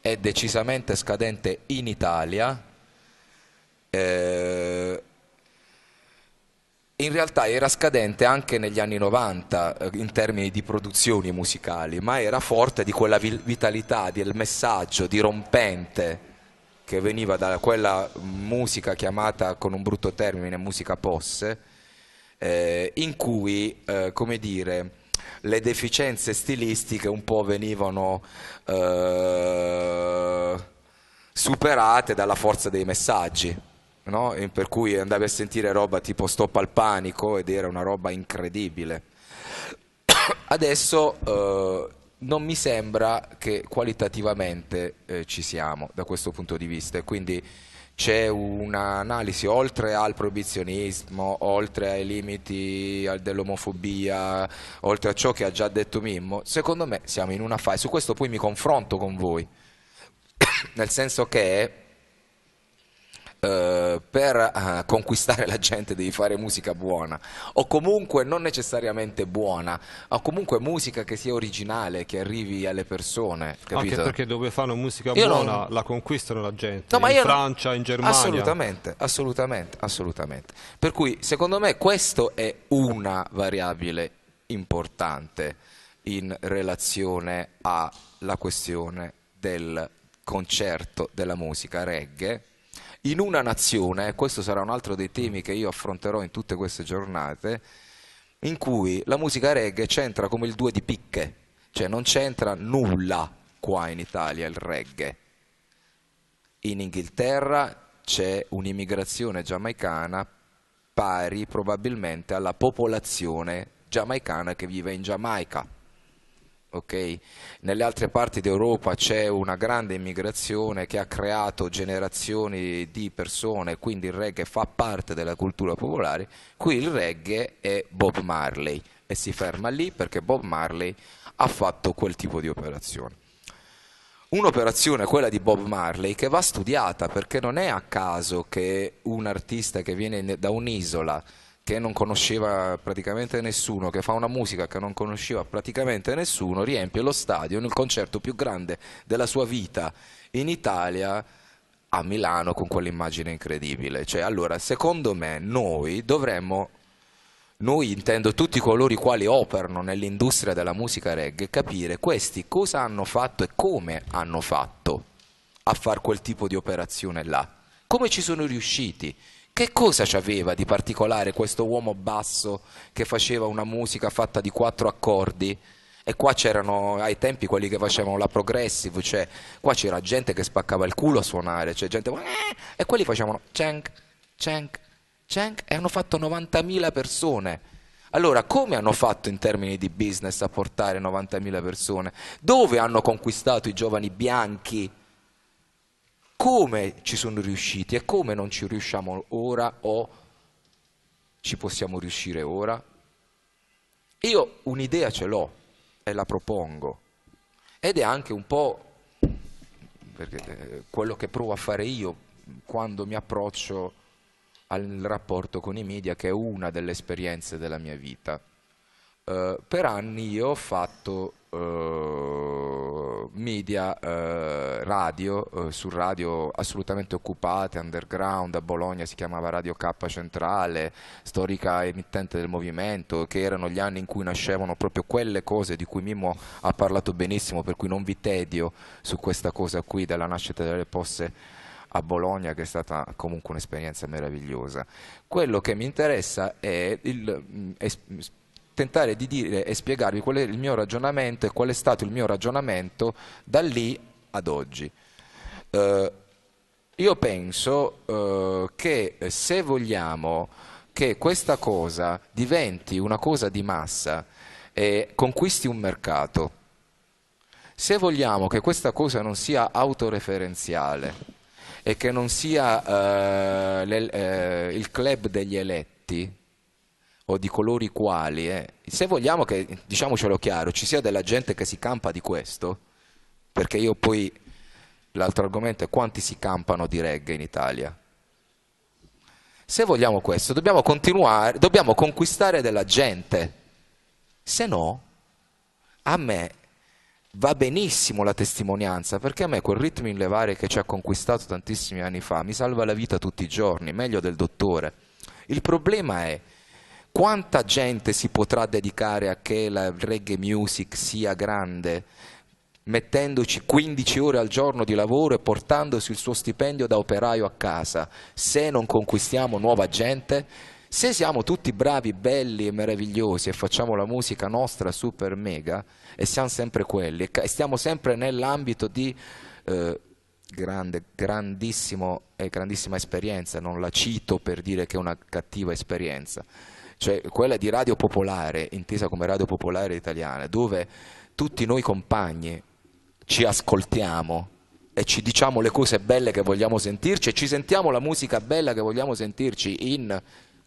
è decisamente scadente in Italia in realtà era scadente anche negli anni 90 eh, in termini di produzioni musicali, ma era forte di quella vitalità, del messaggio dirompente che veniva da quella musica chiamata con un brutto termine musica posse, eh, in cui, eh, come dire, le deficienze stilistiche un po' venivano eh, superate dalla forza dei messaggi no? per cui andavi a sentire roba tipo Stop al panico ed era una roba incredibile. Adesso eh, non mi sembra che qualitativamente eh, ci siamo da questo punto di vista, e quindi c'è un'analisi oltre al proibizionismo, oltre ai limiti dell'omofobia, oltre a ciò che ha già detto Mimmo, secondo me siamo in una fase, su questo poi mi confronto con voi, nel senso che eh, per eh, conquistare la gente devi fare musica buona o comunque non necessariamente buona, ma comunque musica che sia originale, che arrivi alle persone. Capito? Anche perché dove fanno musica io buona non... la conquistano la gente, no, in Francia, non... in Germania. Assolutamente, assolutamente, assolutamente. Per cui secondo me questo è una variabile importante in relazione alla questione del concerto della musica reggae in una nazione, e eh, questo sarà un altro dei temi che io affronterò in tutte queste giornate, in cui la musica reggae c'entra come il due di picche, cioè non c'entra nulla qua in Italia il reggae. In Inghilterra c'è un'immigrazione giamaicana pari probabilmente alla popolazione giamaicana che vive in Giamaica Okay. Nelle altre parti d'Europa c'è una grande immigrazione che ha creato generazioni di persone, quindi il reggae fa parte della cultura popolare. Qui il reggae è Bob Marley e si ferma lì perché Bob Marley ha fatto quel tipo di operazione. Un'operazione, quella di Bob Marley, che va studiata perché non è a caso che un artista che viene da un'isola che non conosceva praticamente nessuno, che fa una musica che non conosceva praticamente nessuno, riempie lo stadio nel concerto più grande della sua vita in Italia a Milano con quell'immagine incredibile. Cioè, allora, secondo me noi dovremmo noi intendo tutti coloro i quali operano nell'industria della musica reggae capire questi cosa hanno fatto e come hanno fatto a fare quel tipo di operazione là. Come ci sono riusciti? Che cosa c'aveva di particolare questo uomo basso che faceva una musica fatta di quattro accordi? E qua c'erano ai tempi quelli che facevano la progressive, cioè qua c'era gente che spaccava il culo a suonare, cioè gente eh", e quelli facevano cenk, cenk, cenk e hanno fatto 90.000 persone. Allora, come hanno fatto in termini di business a portare 90.000 persone? Dove hanno conquistato i giovani bianchi? come ci sono riusciti e come non ci riusciamo ora o ci possiamo riuscire ora? Io un'idea ce l'ho e la propongo ed è anche un po' eh, quello che provo a fare io quando mi approccio al rapporto con i media che è una delle esperienze della mia vita. Uh, per anni io ho fatto uh, media eh, radio, eh, su radio assolutamente occupate, underground, a Bologna si chiamava Radio K Centrale, storica emittente del movimento, che erano gli anni in cui nascevano proprio quelle cose di cui Mimmo ha parlato benissimo, per cui non vi tedio su questa cosa qui della nascita delle posse a Bologna che è stata comunque un'esperienza meravigliosa. Quello che mi interessa è il, mm, tentare di dire e spiegarvi qual è il mio ragionamento e qual è stato il mio ragionamento da lì ad oggi. Eh, io penso eh, che se vogliamo che questa cosa diventi una cosa di massa e conquisti un mercato, se vogliamo che questa cosa non sia autoreferenziale e che non sia eh, le, eh, il club degli eletti, o di colori quali, eh, se vogliamo che, diciamocelo chiaro, ci sia della gente che si campa di questo, perché io poi, l'altro argomento è quanti si campano di reggae in Italia. Se vogliamo questo, dobbiamo continuare, dobbiamo conquistare della gente, se no, a me va benissimo la testimonianza, perché a me quel ritmo in levare che ci ha conquistato tantissimi anni fa mi salva la vita tutti i giorni, meglio del dottore. Il problema è quanta gente si potrà dedicare a che la reggae music sia grande? mettendoci 15 ore al giorno di lavoro e portandosi il suo stipendio da operaio a casa, se non conquistiamo nuova gente, se siamo tutti bravi, belli e meravigliosi e facciamo la musica nostra super mega e siamo sempre quelli e stiamo sempre nell'ambito di eh, grande, grandissima esperienza, non la cito per dire che è una cattiva esperienza, cioè quella di Radio Popolare, intesa come Radio Popolare Italiana, dove tutti noi compagni ci ascoltiamo e ci diciamo le cose belle che vogliamo sentirci e ci sentiamo la musica bella che vogliamo sentirci in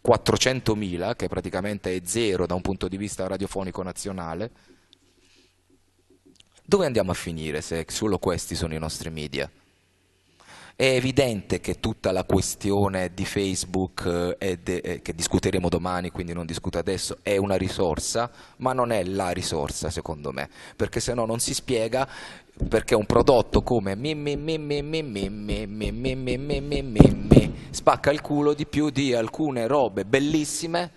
400.000, che praticamente è zero da un punto di vista radiofonico nazionale, dove andiamo a finire se solo questi sono i nostri media? È evidente che tutta la questione di Facebook, ed, eh, che discuteremo domani, quindi non discuto adesso, è una risorsa, ma non è la risorsa secondo me, perché se no non si spiega perché un prodotto come spacca il culo di più di alcune robe bellissime,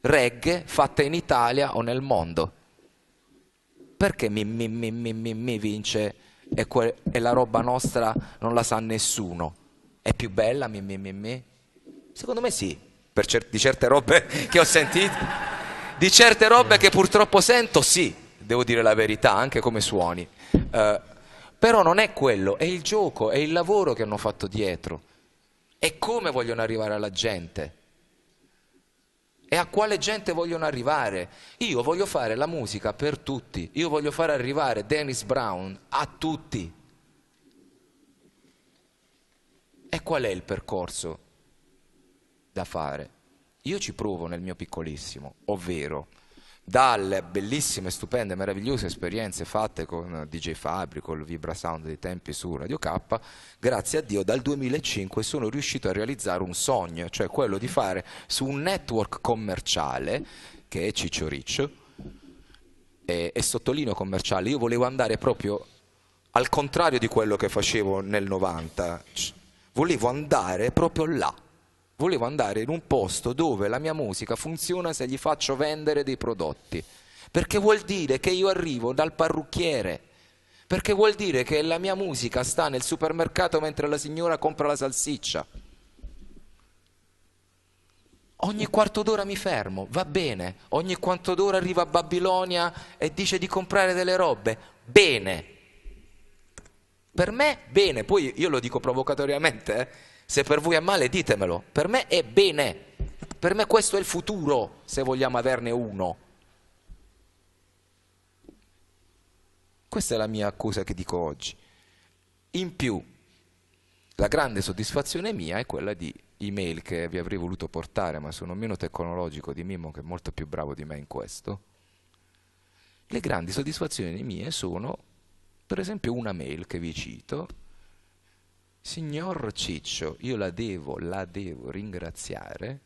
regge, fatte in Italia o nel mondo. Perché mi, me me me me vince e, que- e la roba nostra non la sa nessuno. È più bella, mi, mi, mi, mi? Secondo me sì, per cer- di certe robe che ho sentito, di certe robe che purtroppo sento, sì, devo dire la verità, anche come suoni. Uh, però non è quello, è il gioco, è il lavoro che hanno fatto dietro. È come vogliono arrivare alla gente e a quale gente vogliono arrivare. Io voglio fare la musica per tutti, io voglio far arrivare Dennis Brown a tutti. E qual è il percorso da fare? Io ci provo nel mio piccolissimo, ovvero dalle bellissime, stupende, meravigliose esperienze fatte con DJ Fabri, col Vibra Sound dei tempi su Radio K, grazie a Dio dal 2005 sono riuscito a realizzare un sogno, cioè quello di fare su un network commerciale che è Ciccio Riccio, e, e sottolineo commerciale, io volevo andare proprio al contrario di quello che facevo nel 90, volevo andare proprio là volevo andare in un posto dove la mia musica funziona se gli faccio vendere dei prodotti. Perché vuol dire che io arrivo dal parrucchiere. Perché vuol dire che la mia musica sta nel supermercato mentre la signora compra la salsiccia. Ogni quarto d'ora mi fermo, va bene. Ogni quarto d'ora arriva a Babilonia e dice di comprare delle robe. Bene. Per me, bene. Poi io lo dico provocatoriamente, eh se per voi è male, ditemelo. Per me è bene. Per me questo è il futuro, se vogliamo averne uno. Questa è la mia accusa che dico oggi. In più, la grande soddisfazione mia è quella di email che vi avrei voluto portare, ma sono meno tecnologico di Mimmo, che è molto più bravo di me in questo. Le grandi soddisfazioni mie sono, per esempio, una mail che vi cito, signor Ciccio, io la devo, la devo ringraziare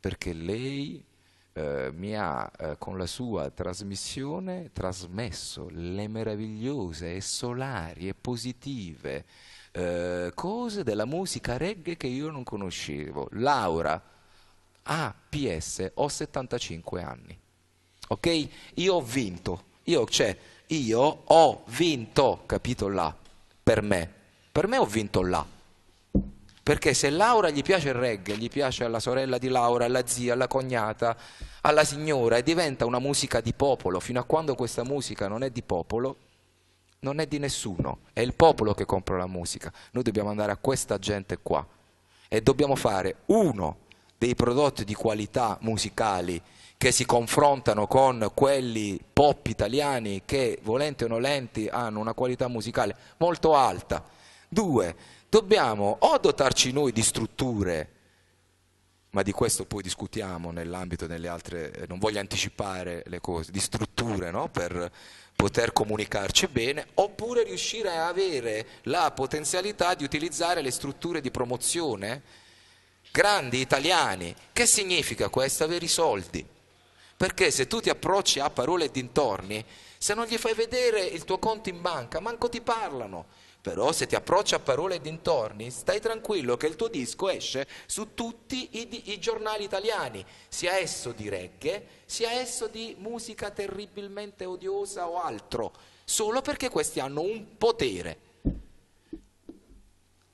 perché lei eh, mi ha eh, con la sua trasmissione trasmesso le meravigliose e solari e positive eh, cose della musica reggae che io non conoscevo. Laura, ah, PS, ho 75 anni. Ok? Io ho vinto. Io, cioè, io ho vinto, capito là, per me per me ho vinto là. Perché se Laura gli piace il reggae, gli piace alla sorella di Laura, alla zia, alla cognata, alla signora e diventa una musica di popolo, fino a quando questa musica non è di popolo, non è di nessuno, è il popolo che compra la musica. Noi dobbiamo andare a questa gente qua e dobbiamo fare uno dei prodotti di qualità musicali che si confrontano con quelli pop italiani che volenti o nolenti hanno una qualità musicale molto alta Due, dobbiamo o dotarci noi di strutture, ma di questo poi discutiamo nell'ambito delle altre, eh, non voglio anticipare le cose, di strutture no? per poter comunicarci bene, oppure riuscire a avere la potenzialità di utilizzare le strutture di promozione grandi italiani. Che significa questo? Avere i soldi. Perché se tu ti approcci a parole e dintorni, se non gli fai vedere il tuo conto in banca, manco ti parlano. Però se ti approccia a parole e dintorni, stai tranquillo che il tuo disco esce su tutti i, i, giornali italiani, sia esso di reggae, sia esso di musica terribilmente odiosa o altro, solo perché questi hanno un potere.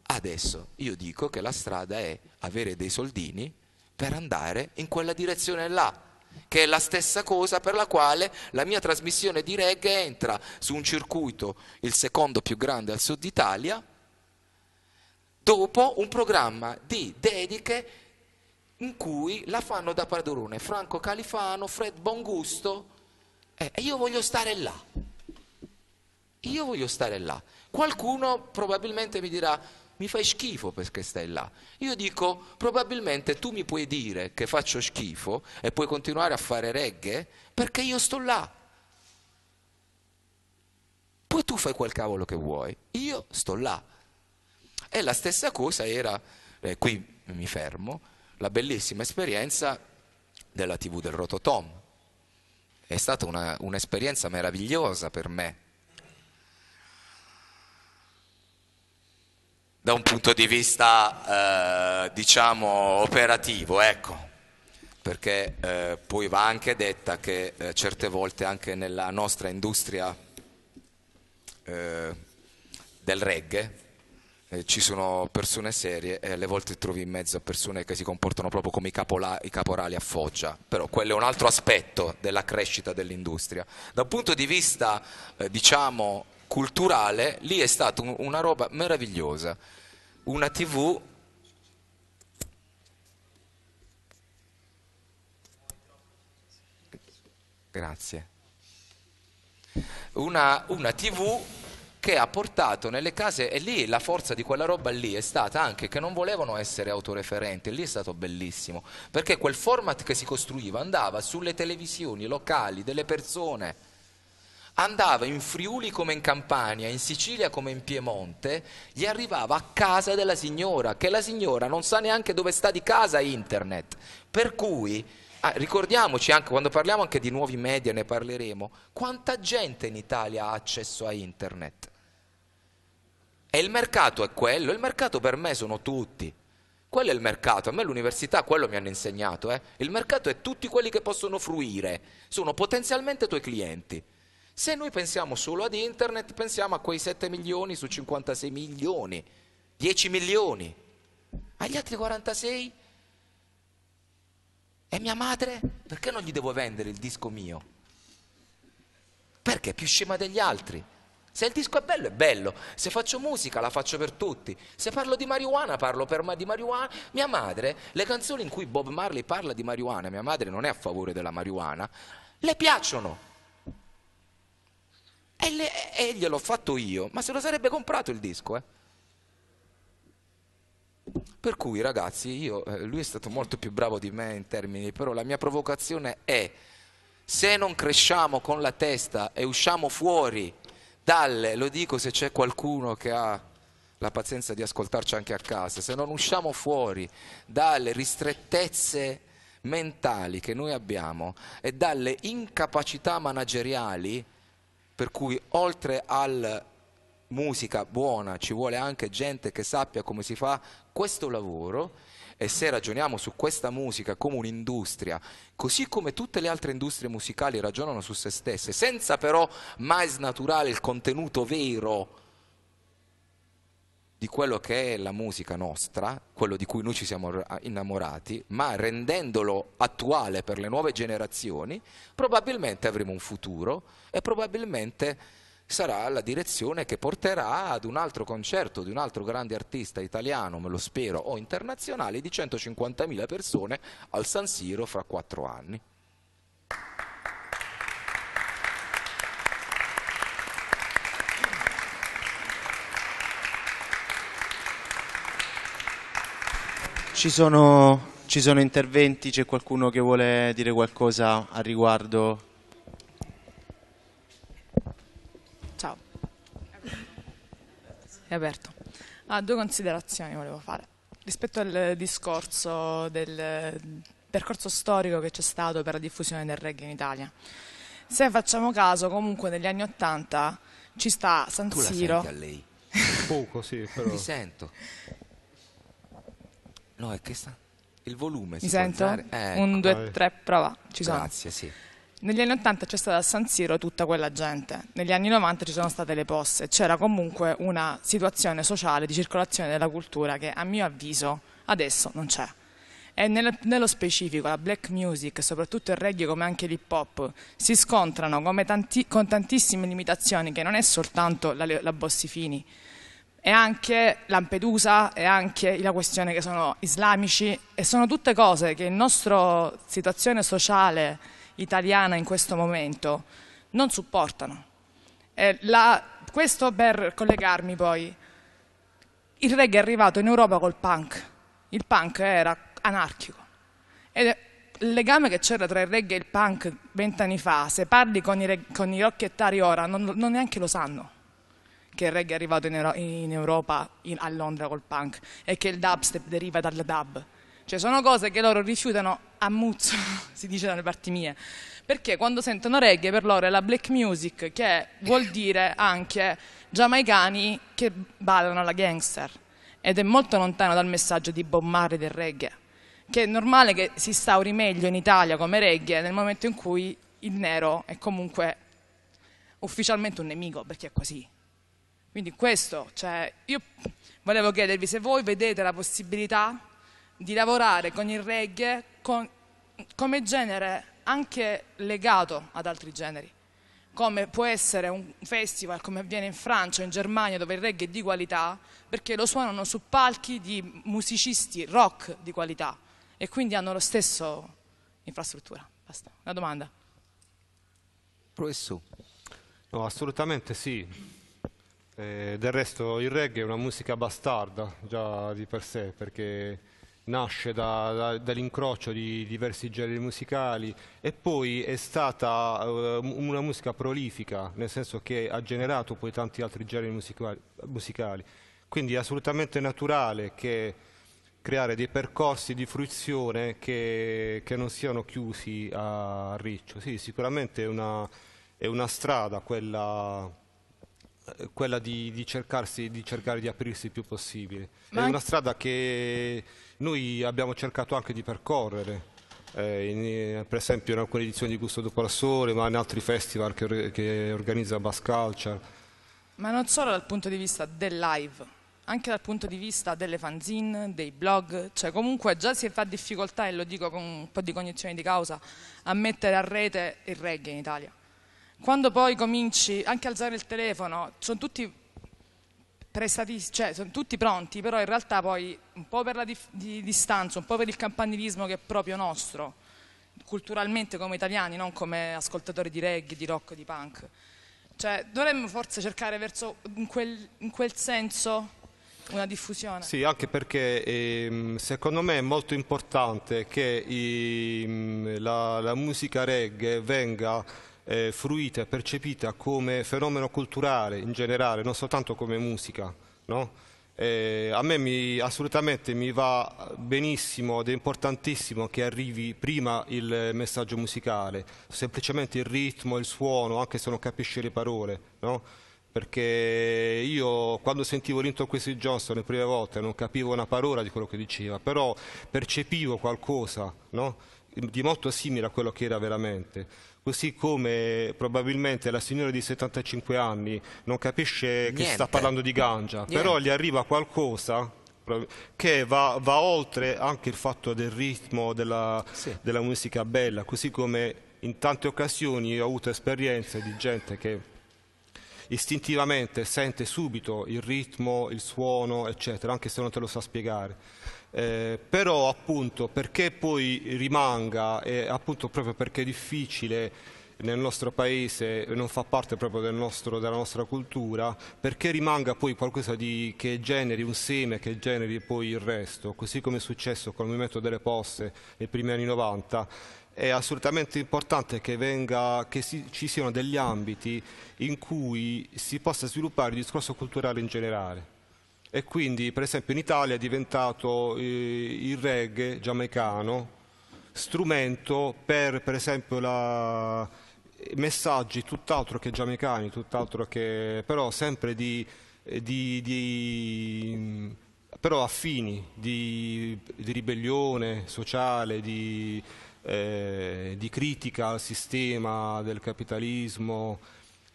Adesso io dico che la strada è avere dei soldini per andare in quella direzione là che è la stessa cosa per la quale la mia trasmissione di reggae entra su un circuito, il secondo più grande al sud Italia, dopo un programma di dediche in cui la fanno da padrone Franco Califano, Fred Bongusto, eh, e io voglio stare là. Io voglio stare là. Qualcuno probabilmente mi dirà mi fai schifo perché stai là. Io dico, probabilmente tu mi puoi dire che faccio schifo e puoi continuare a fare reggae perché io sto là. Poi tu fai quel cavolo che vuoi, io sto là. E la stessa cosa era, eh, qui mi fermo, la bellissima esperienza della TV del Rototom. È stata una, un'esperienza meravigliosa per me da un punto di vista eh, diciamo operativo, ecco. perché eh, poi va anche detta che eh, certe volte anche nella nostra industria eh, del reggae eh, ci sono persone serie e alle volte trovi in mezzo persone che si comportano proprio come i, capola- i caporali a foggia, però quello è un altro aspetto della crescita dell'industria. Da un punto di vista eh, diciamo culturale, lì è stata un, una roba meravigliosa. Una TV Grazie. Una, una, TV che ha portato nelle case, e lì la forza di quella roba lì è stata anche che non volevano essere autoreferenti, lì è stato bellissimo, perché quel format che si costruiva andava sulle televisioni locali delle persone andava in Friuli come in Campania, in Sicilia come in Piemonte, gli arrivava a casa della signora, che la signora non sa neanche dove sta di casa internet. Per cui, ah, ricordiamoci anche, quando parliamo anche di nuovi media, ne parleremo, quanta gente in Italia ha accesso a internet? E il mercato è quello, il mercato per me sono tutti. Quello è il mercato, a me l'università quello mi hanno insegnato. Eh. Il mercato è tutti quelli che possono fruire, sono potenzialmente tuoi clienti. Se noi pensiamo solo ad internet, pensiamo a quei 7 milioni su 56 milioni, 10 milioni. Agli altri 46? E mia madre? Perché non gli devo vendere il disco mio? Perché è più scema degli altri. Se il disco è bello, è bello. Se faccio musica, la faccio per tutti. Se parlo di marijuana, parlo per ma- di marijuana. Mia madre, le canzoni in cui Bob Marley parla di marijuana, mia madre non è a favore della marijuana, le piacciono. E, le, e gliel'ho fatto io, ma se lo sarebbe comprato il disco, eh. Per cui ragazzi, io, eh, lui è stato molto più bravo di me in termini, però la mia provocazione è se non cresciamo con la testa e usciamo fuori dalle, lo dico se c'è qualcuno che ha la pazienza di ascoltarci anche a casa, se non usciamo fuori dalle ristrettezze mentali che noi abbiamo e dalle incapacità manageriali, per cui oltre alla musica buona ci vuole anche gente che sappia come si fa questo lavoro e se ragioniamo su questa musica come un'industria, così come tutte le altre industrie musicali ragionano su se stesse, senza però mai snaturare il contenuto vero di quello che è la musica nostra, quello di cui noi ci siamo innamorati, ma rendendolo attuale per le nuove generazioni, probabilmente avremo un futuro e probabilmente sarà la direzione che porterà ad un altro concerto di un altro grande artista italiano, me lo spero, o internazionale, di 150.000 persone al San Siro fra quattro anni. Ci sono, ci sono interventi, c'è qualcuno che vuole dire qualcosa a riguardo? Ciao, è aperto. Ah, due considerazioni volevo fare. Rispetto al discorso del percorso storico che c'è stato per la diffusione del reggae in Italia, se facciamo caso comunque negli anni Ottanta ci sta San Siro. la senti a lei? Poco sì, però. Mi sento. No, è che sta... Il volume si Mi sento? Ecco. Un, due, tre, prova. Ci sono. Grazie, sì. Negli anni 80 c'è stata a San Siro tutta quella gente, negli anni 90 ci sono state le posse, c'era comunque una situazione sociale di circolazione della cultura che a mio avviso adesso non c'è. E nel, nello specifico la black music, soprattutto il reggae come anche l'hip hop, si scontrano tanti, con tantissime limitazioni che non è soltanto la, la Bossifini, e anche Lampedusa e anche la questione che sono islamici e sono tutte cose che il nostro situazione sociale italiana in questo momento non supportano. La, questo per collegarmi poi, il reggae è arrivato in Europa col punk, il punk era anarchico e il legame che c'era tra il reggae e il punk vent'anni fa, se parli con i, con i rocchettari ora, non, non neanche lo sanno che il reggae è arrivato in, Euro in Europa in, a Londra col punk e che il dubstep deriva dal dub. Cioè sono cose che loro rifiutano a muzzo, si dice dalle parti mie, perché quando sentono reggae per loro è la black music, che vuol dire anche giamaicani che ballano alla gangster. Ed è molto lontano dal messaggio di bombare del reggae, che è normale che si instauri meglio in Italia come reggae nel momento in cui il nero è comunque ufficialmente un nemico, perché è così, quindi questo, cioè, io volevo chiedervi se voi vedete la possibilità di lavorare con il reggae con, come genere anche legato ad altri generi, come può essere un festival come avviene in Francia o in Germania dove il reggae è di qualità, perché lo suonano su palchi di musicisti rock di qualità e quindi hanno lo stesso infrastruttura. Basta, una domanda. Professore. No, assolutamente sì. Eh, del resto il reggae è una musica bastarda già di per sé perché nasce da, da, dall'incrocio di diversi generi musicali e poi è stata uh, una musica prolifica, nel senso che ha generato poi tanti altri generi musicali, musicali. Quindi è assolutamente naturale che creare dei percorsi di fruizione che, che non siano chiusi a riccio. Sì, sicuramente è una, è una strada quella eh, quella di, di, cercarsi, di cercare di aprirsi il più possibile. Ma è una strada che noi abbiamo cercato anche di percorrere. Eh, in, eh, per esempio in alcune edizioni di Gusto dopo la Sole, ma in altri festival che, che organizza Bass Culture. Ma non solo dal punto di vista del live, anche dal punto di vista delle fanzine, dei blog, cioè comunque già si fa difficoltà, e lo dico con un po' di cognizione di causa, a mettere a rete il reggae in Italia. Quando poi cominci anche a alzare il telefono, sono tutti prestati, cioè sono tutti pronti, però in realtà poi un po' per la dif- di distanza, un po' per il campanilismo che è proprio nostro, culturalmente come italiani, non come ascoltatori di reggae, di rock, di punk. Cioè, dovremmo forse cercare verso in quel, in quel senso una diffusione. Sì, anche perché ehm, secondo me è molto importante che i, la, la musica reggae venga eh, fruita e percepita come fenomeno culturale in generale, non soltanto come musica. No? Eh, a me mi, assolutamente mi va benissimo ed è importantissimo che arrivi prima il messaggio musicale, semplicemente il ritmo, il suono, anche se non capisci le parole. No? perché io quando sentivo Linton Quincy Johnson le prime volte non capivo una parola di quello che diceva, però percepivo qualcosa no? di molto simile a quello che era veramente così come probabilmente la signora di 75 anni non capisce Niente. che sta parlando di ganja, Niente. però gli arriva qualcosa che va, va, oltre anche il fatto del ritmo della, sì. della musica bella, così come in tante occasioni ho avuto esperienze di gente che istintivamente sente subito il ritmo, il suono, eccetera, anche se non te lo sa spiegare eh, però appunto perché poi rimanga, eh, appunto proprio perché è difficile nel nostro paese non fa parte proprio del nostro, della nostra cultura, perché rimanga poi qualcosa di, che generi un seme, che generi poi il resto, così come è successo con il movimento delle poste nei primi anni 90, è assolutamente importante che, venga, che si, ci siano degli ambiti in cui si possa sviluppare il discorso culturale in generale e quindi per esempio in Italia è diventato eh, il reggae giamaicano strumento per per esempio la, messaggi tutt'altro che giamaicani, tutt'altro che però sempre di, di, di però affini di, di, ribellione sociale, di, eh, di critica al sistema del capitalismo,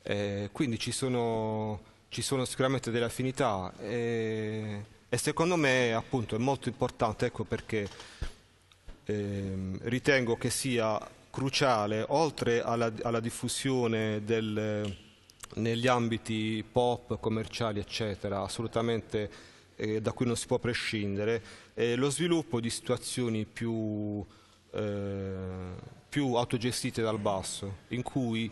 eh, quindi ci sono ci sono sicuramente delle affinità e, e secondo me appunto, è molto importante, ecco perché ehm, ritengo che sia cruciale, oltre alla, alla diffusione del, negli ambiti pop, commerciali, eccetera, assolutamente eh, da cui non si può prescindere, eh, lo sviluppo di situazioni più, eh, più autogestite dal basso, in cui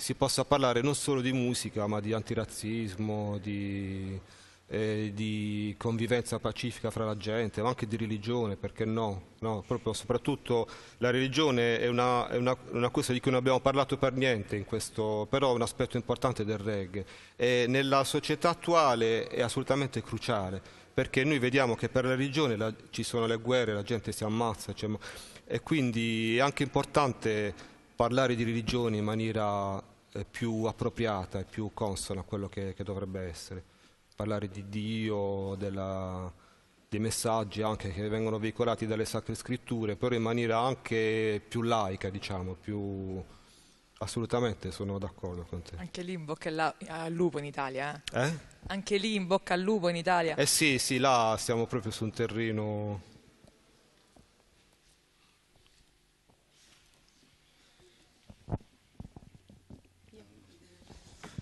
si possa parlare non solo di musica ma di antirazzismo, di, eh, di convivenza pacifica fra la gente, ma anche di religione, perché no? no proprio, soprattutto la religione è una, è una, una cosa di cui non abbiamo parlato per niente in questo, però è un aspetto importante del reggae. E nella società attuale è assolutamente cruciale, perché noi vediamo che per la religione la, ci sono le guerre, la gente si ammazza, cioè, e quindi è anche importante parlare di religione in maniera eh, più appropriata e più consona a quello che, che dovrebbe essere. Parlare di Dio, della, dei messaggi anche che vengono veicolati dalle sacre scritture, però in maniera anche più laica, diciamo, più... Assolutamente, sono d'accordo con te. Anche lì in bocca al lupo in Italia. Eh? eh? Anche lì in bocca al lupo in Italia. Eh sì, sì, là siamo proprio su un terreno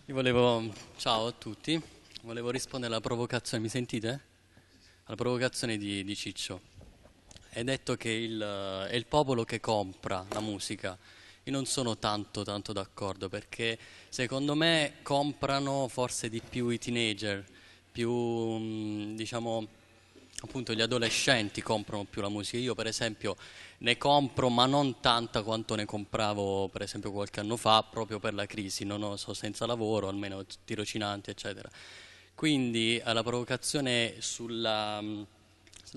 Io volevo, ciao a tutti, volevo rispondere alla provocazione, mi sentite? Alla provocazione di, di Ciccio. È detto che il, è il popolo che compra la musica. Io non sono tanto, tanto d'accordo perché secondo me comprano forse di più i teenager, più mm, diciamo appunto gli adolescenti comprano più la musica. Io per esempio ne compro ma non tanta quanto ne compravo per esempio qualche anno fa proprio per la crisi, non ho, so senza lavoro, almeno tirocinanti eccetera. Quindi alla eh, provocazione mm, sulla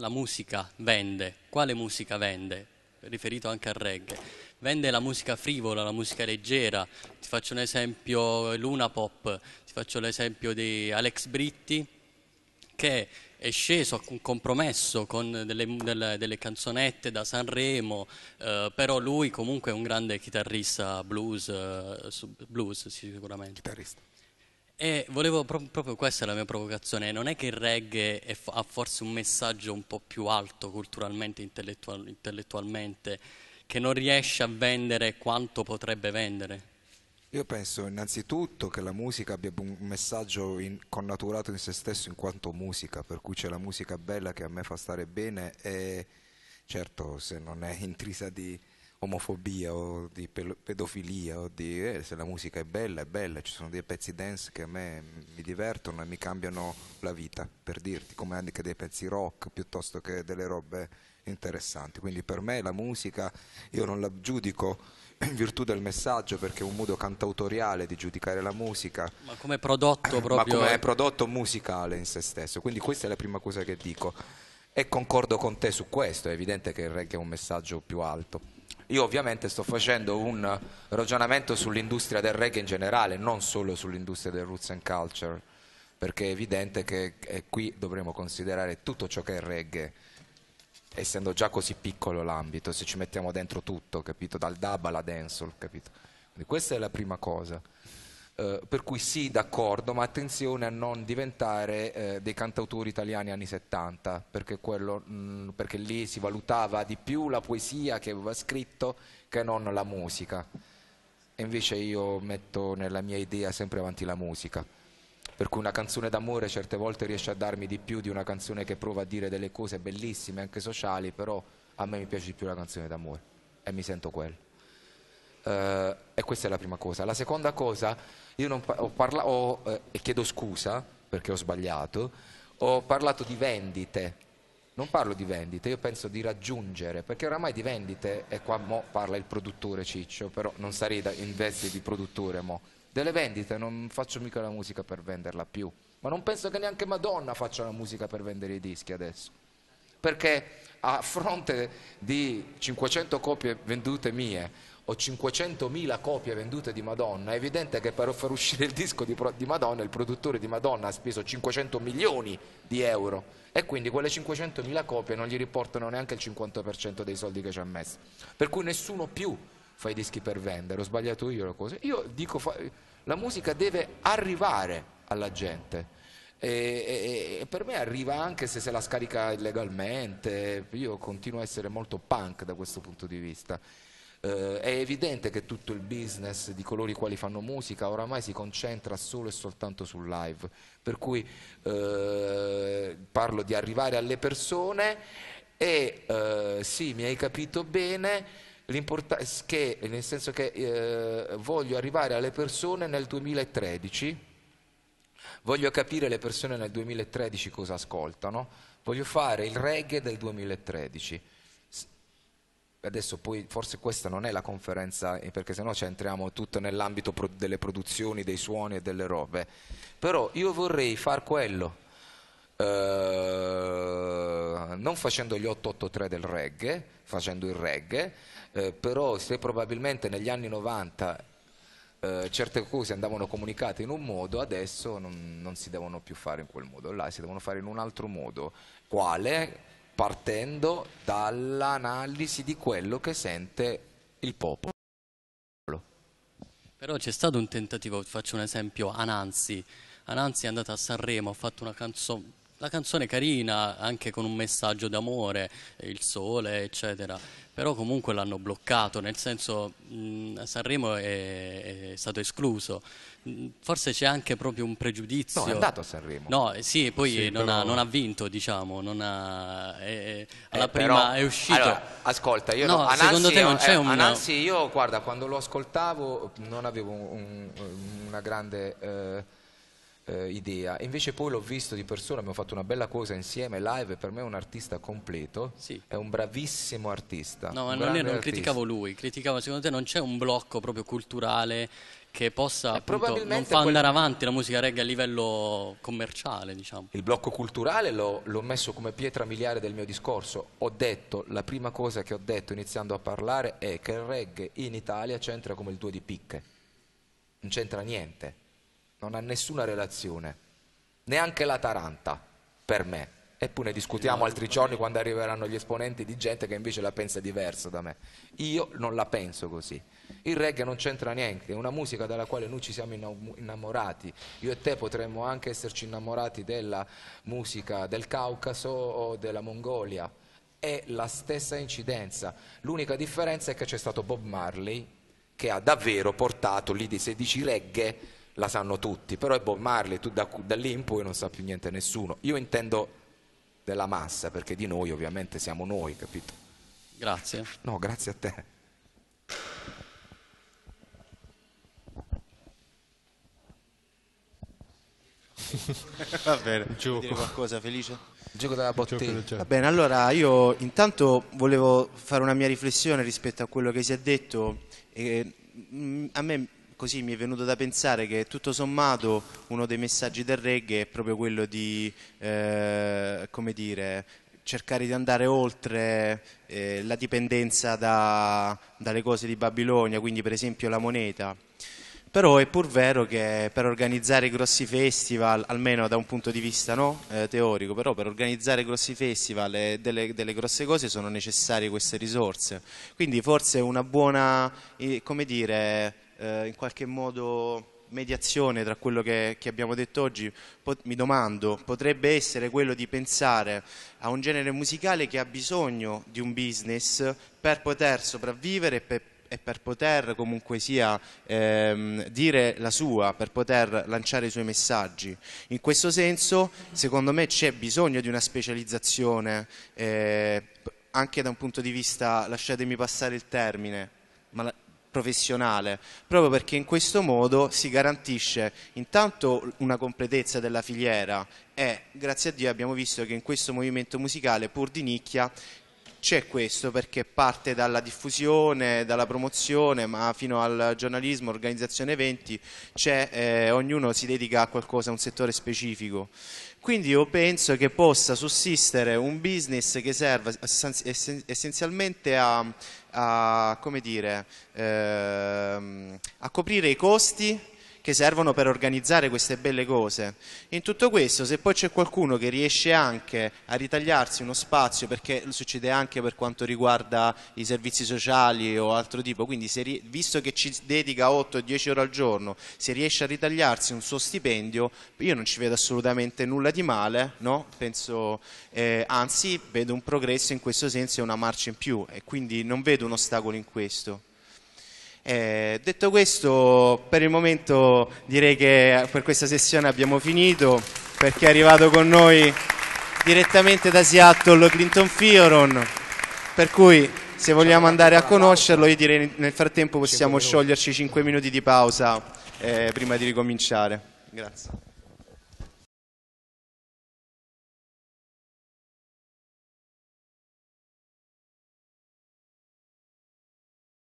musica vende, quale musica vende? Riferito anche al reggae. Vende la musica frivola, la musica leggera, ti faccio un esempio Luna Pop, ti faccio l'esempio di Alex Britti, che è sceso a un compromesso con delle, delle, delle canzonette da Sanremo, eh, però lui comunque è un grande chitarrista blues, eh, blues sì, sicuramente. Chitarrista. E volevo proprio questa è la mia provocazione, non è che il reggae f- ha forse un messaggio un po' più alto culturalmente, intellettual- intellettualmente, che non riesce a vendere quanto potrebbe vendere? Io penso innanzitutto che la musica abbia un messaggio in, connaturato in se stesso in quanto musica, per cui c'è la musica bella che a me fa stare bene e certo se non è intrisa di omofobia o di pedofilia o di eh, se la musica è bella è bella, ci sono dei pezzi dance che a me mi divertono e mi cambiano la vita, per dirti, come anche dei pezzi rock piuttosto che delle robe interessanti. Quindi per me la musica io non la giudico in virtù del messaggio perché è un modo cantautoriale di giudicare la musica ma come prodotto proprio ma come prodotto musicale in se stesso quindi questa è la prima cosa che dico e concordo con te su questo è evidente che il reggae è un messaggio più alto io ovviamente sto facendo un ragionamento sull'industria del reggae in generale non solo sull'industria del roots and culture perché è evidente che eh, qui dovremmo considerare tutto ciò che è reggae essendo già così piccolo l'ambito, se ci mettiamo dentro tutto, capito? Dal dub alla dancehall, capito? Quindi questa è la prima cosa. Eh, per cui sì, d'accordo, ma attenzione a non diventare eh, dei cantautori italiani anni 70, perché, quello, mh, mm, perché lì si valutava di più la poesia che aveva scritto che non la musica. E invece io metto nella mia idea sempre avanti la musica per cui una canzone d'amore certe volte riesce a darmi di più di una canzone che prova a dire delle cose bellissime, anche sociali, però a me mi piace di più la canzone d'amore e mi sento quello. Uh, eh, e questa è la prima cosa. La seconda cosa, io ho parlato, ho, eh, e chiedo scusa perché ho sbagliato, ho parlato di vendite. Non parlo di vendite, io penso di raggiungere, perché oramai di vendite, e qua mo parla il produttore Ciccio, però non sarei in veste di produttore mo delle vendite, non faccio mica la musica per venderla più. Ma non penso che neanche Madonna faccia la musica per vendere i dischi adesso. Perché a fronte di 500 copie vendute mie o 500.000 copie vendute di Madonna, è evidente che per far uscire il disco di, di Madonna il produttore di Madonna ha speso 500 milioni di euro e quindi quelle 500.000 copie non gli riportano neanche il 50% dei soldi che ci ha messo. Per cui nessuno più fa i dischi per vendere, ho sbagliato io la cosa. Io dico, fa, la musica deve arrivare alla gente. E, e, e, per me arriva anche se se la scarica illegalmente, io continuo a essere molto punk da questo punto di vista. Eh, è evidente che tutto il business di coloro i quali fanno musica oramai si concentra solo e soltanto sul live, per cui eh, parlo di arrivare alle persone e eh, sì, mi hai capito bene, eh, che, eh, nel senso che eh, voglio arrivare alle persone nel 2013, voglio capire le persone nel 2013 cosa ascoltano, voglio fare il reggae del 2013. Adesso poi forse questa non è la conferenza, eh, perché sennò ci entriamo tutto nell'ambito pro- delle produzioni, dei suoni e delle robe. Però io vorrei far quello, Uh, non facendo gli 883 del reggae, facendo il reggae, eh, però se probabilmente negli anni 90 eh, certe cose andavano comunicate in un modo, adesso non, non si devono più fare in quel modo, là si devono fare in un altro modo. Quale? Partendo dall'analisi di quello che sente il popolo. Però c'è stato un tentativo, faccio un esempio, Ananzi, Anansi è andata a Sanremo, ha fatto una canzone, la canzone carina, anche con un messaggio d'amore, il sole, eccetera. Però comunque l'hanno bloccato, nel senso mh, Sanremo è, è, stato escluso. Forse c'è anche proprio un pregiudizio. No, è andato a Sanremo. No, eh, sì, poi sì, non, però... ha, non, ha, vinto, diciamo. Ha, è, eh, alla eh, prima però... è uscito. Allora, ascolta, io no, no, Anansi, secondo te non c'è eh, un. Anzi, io guarda, quando lo ascoltavo non avevo un, un, una grande. Eh eh, idea. E invece poi l'ho visto di persona, abbiamo fatto una bella cosa insieme, live, per me è un artista completo, sì. è un bravissimo artista. No, ma non, non criticavo lui, criticavo, secondo te non c'è un blocco proprio culturale che possa eh, appunto, non fa andare quel... avanti la musica reggae a livello commerciale, diciamo. Il blocco culturale l'ho, l'ho, messo come pietra miliare del mio discorso. Ho detto, la prima cosa che ho detto iniziando a parlare è che il reggae in Italia c'entra come il due di picche. Non c'entra niente non ha nessuna relazione, neanche la Taranta per me. Eppure discutiamo altri giorni quando arriveranno gli esponenti di gente che invece la pensa diversa da me. Io non la penso così. Il reggae non c'entra niente, è una musica dalla quale noi ci siamo innamorati. Io e te potremmo anche esserci innamorati della musica del Caucaso o della Mongolia. È la stessa incidenza. L'unica differenza è che c'è stato Bob Marley che ha davvero portato l'ID16 reggae la sanno tutti, però è Bob Marley, tu da, da lì in poi non sa più niente nessuno. Io intendo della massa, perché di noi ovviamente siamo noi, capito? Grazie. No, grazie a te. Va bene, gioco. qualcosa felice? Il gioco della bottiglia. Va bene, allora io intanto volevo fare una mia riflessione rispetto a quello che si è detto. E, mh, mm, a me così mi è venuto da pensare che tutto sommato uno dei messaggi del reggae è proprio quello di, eh, come dire, cercare di andare oltre eh, la dipendenza da, dalle cose di Babilonia, quindi per esempio la moneta. Però è pur vero che per organizzare grossi festival, almeno da un punto di vista no? eh, teorico, però per organizzare grossi festival e delle, delle, grosse cose sono necessarie queste risorse. Quindi forse una buona, eh, come dire, eh, in qualche modo mediazione tra quello che, che abbiamo detto oggi, mi domando, potrebbe essere quello di pensare a un genere musicale che ha bisogno di un business per poter sopravvivere e per, e per poter comunque sia ehm, dire la sua, per poter lanciare i suoi messaggi. In questo senso, secondo me, c'è bisogno di una specializzazione, eh, anche da un punto di vista, lasciatemi passare il termine, ma la, professionale, proprio perché in questo modo si garantisce intanto una completezza della filiera e grazie a Dio abbiamo visto che in questo movimento musicale pur di nicchia c'è questo perché parte dalla diffusione, dalla promozione, ma fino al giornalismo, organizzazione eventi, eh, ognuno si dedica a qualcosa, a un settore specifico. Quindi io penso che possa sussistere un business che serva essenzialmente a, a, dire, eh, a coprire i costi che servono per organizzare queste belle cose. In tutto questo, se poi c'è qualcuno che riesce anche a ritagliarsi uno spazio, perché succede anche per quanto riguarda i servizi sociali o altro tipo, quindi se, visto che ci dedica 8-10 ore al giorno, se riesce a ritagliarsi un suo stipendio, io non ci vedo assolutamente nulla di male, no? Penso, eh, anzi vedo un progresso in questo senso e una marcia in più e quindi non vedo un ostacolo in questo. Eh, detto questo, per il momento direi che per questa sessione abbiamo finito, perché è arrivato con noi direttamente da Seattle Clinton Fioron, per cui se vogliamo andare a conoscerlo io direi nel frattempo possiamo scioglierci 5 minuti di pausa eh, prima di ricominciare. Grazie.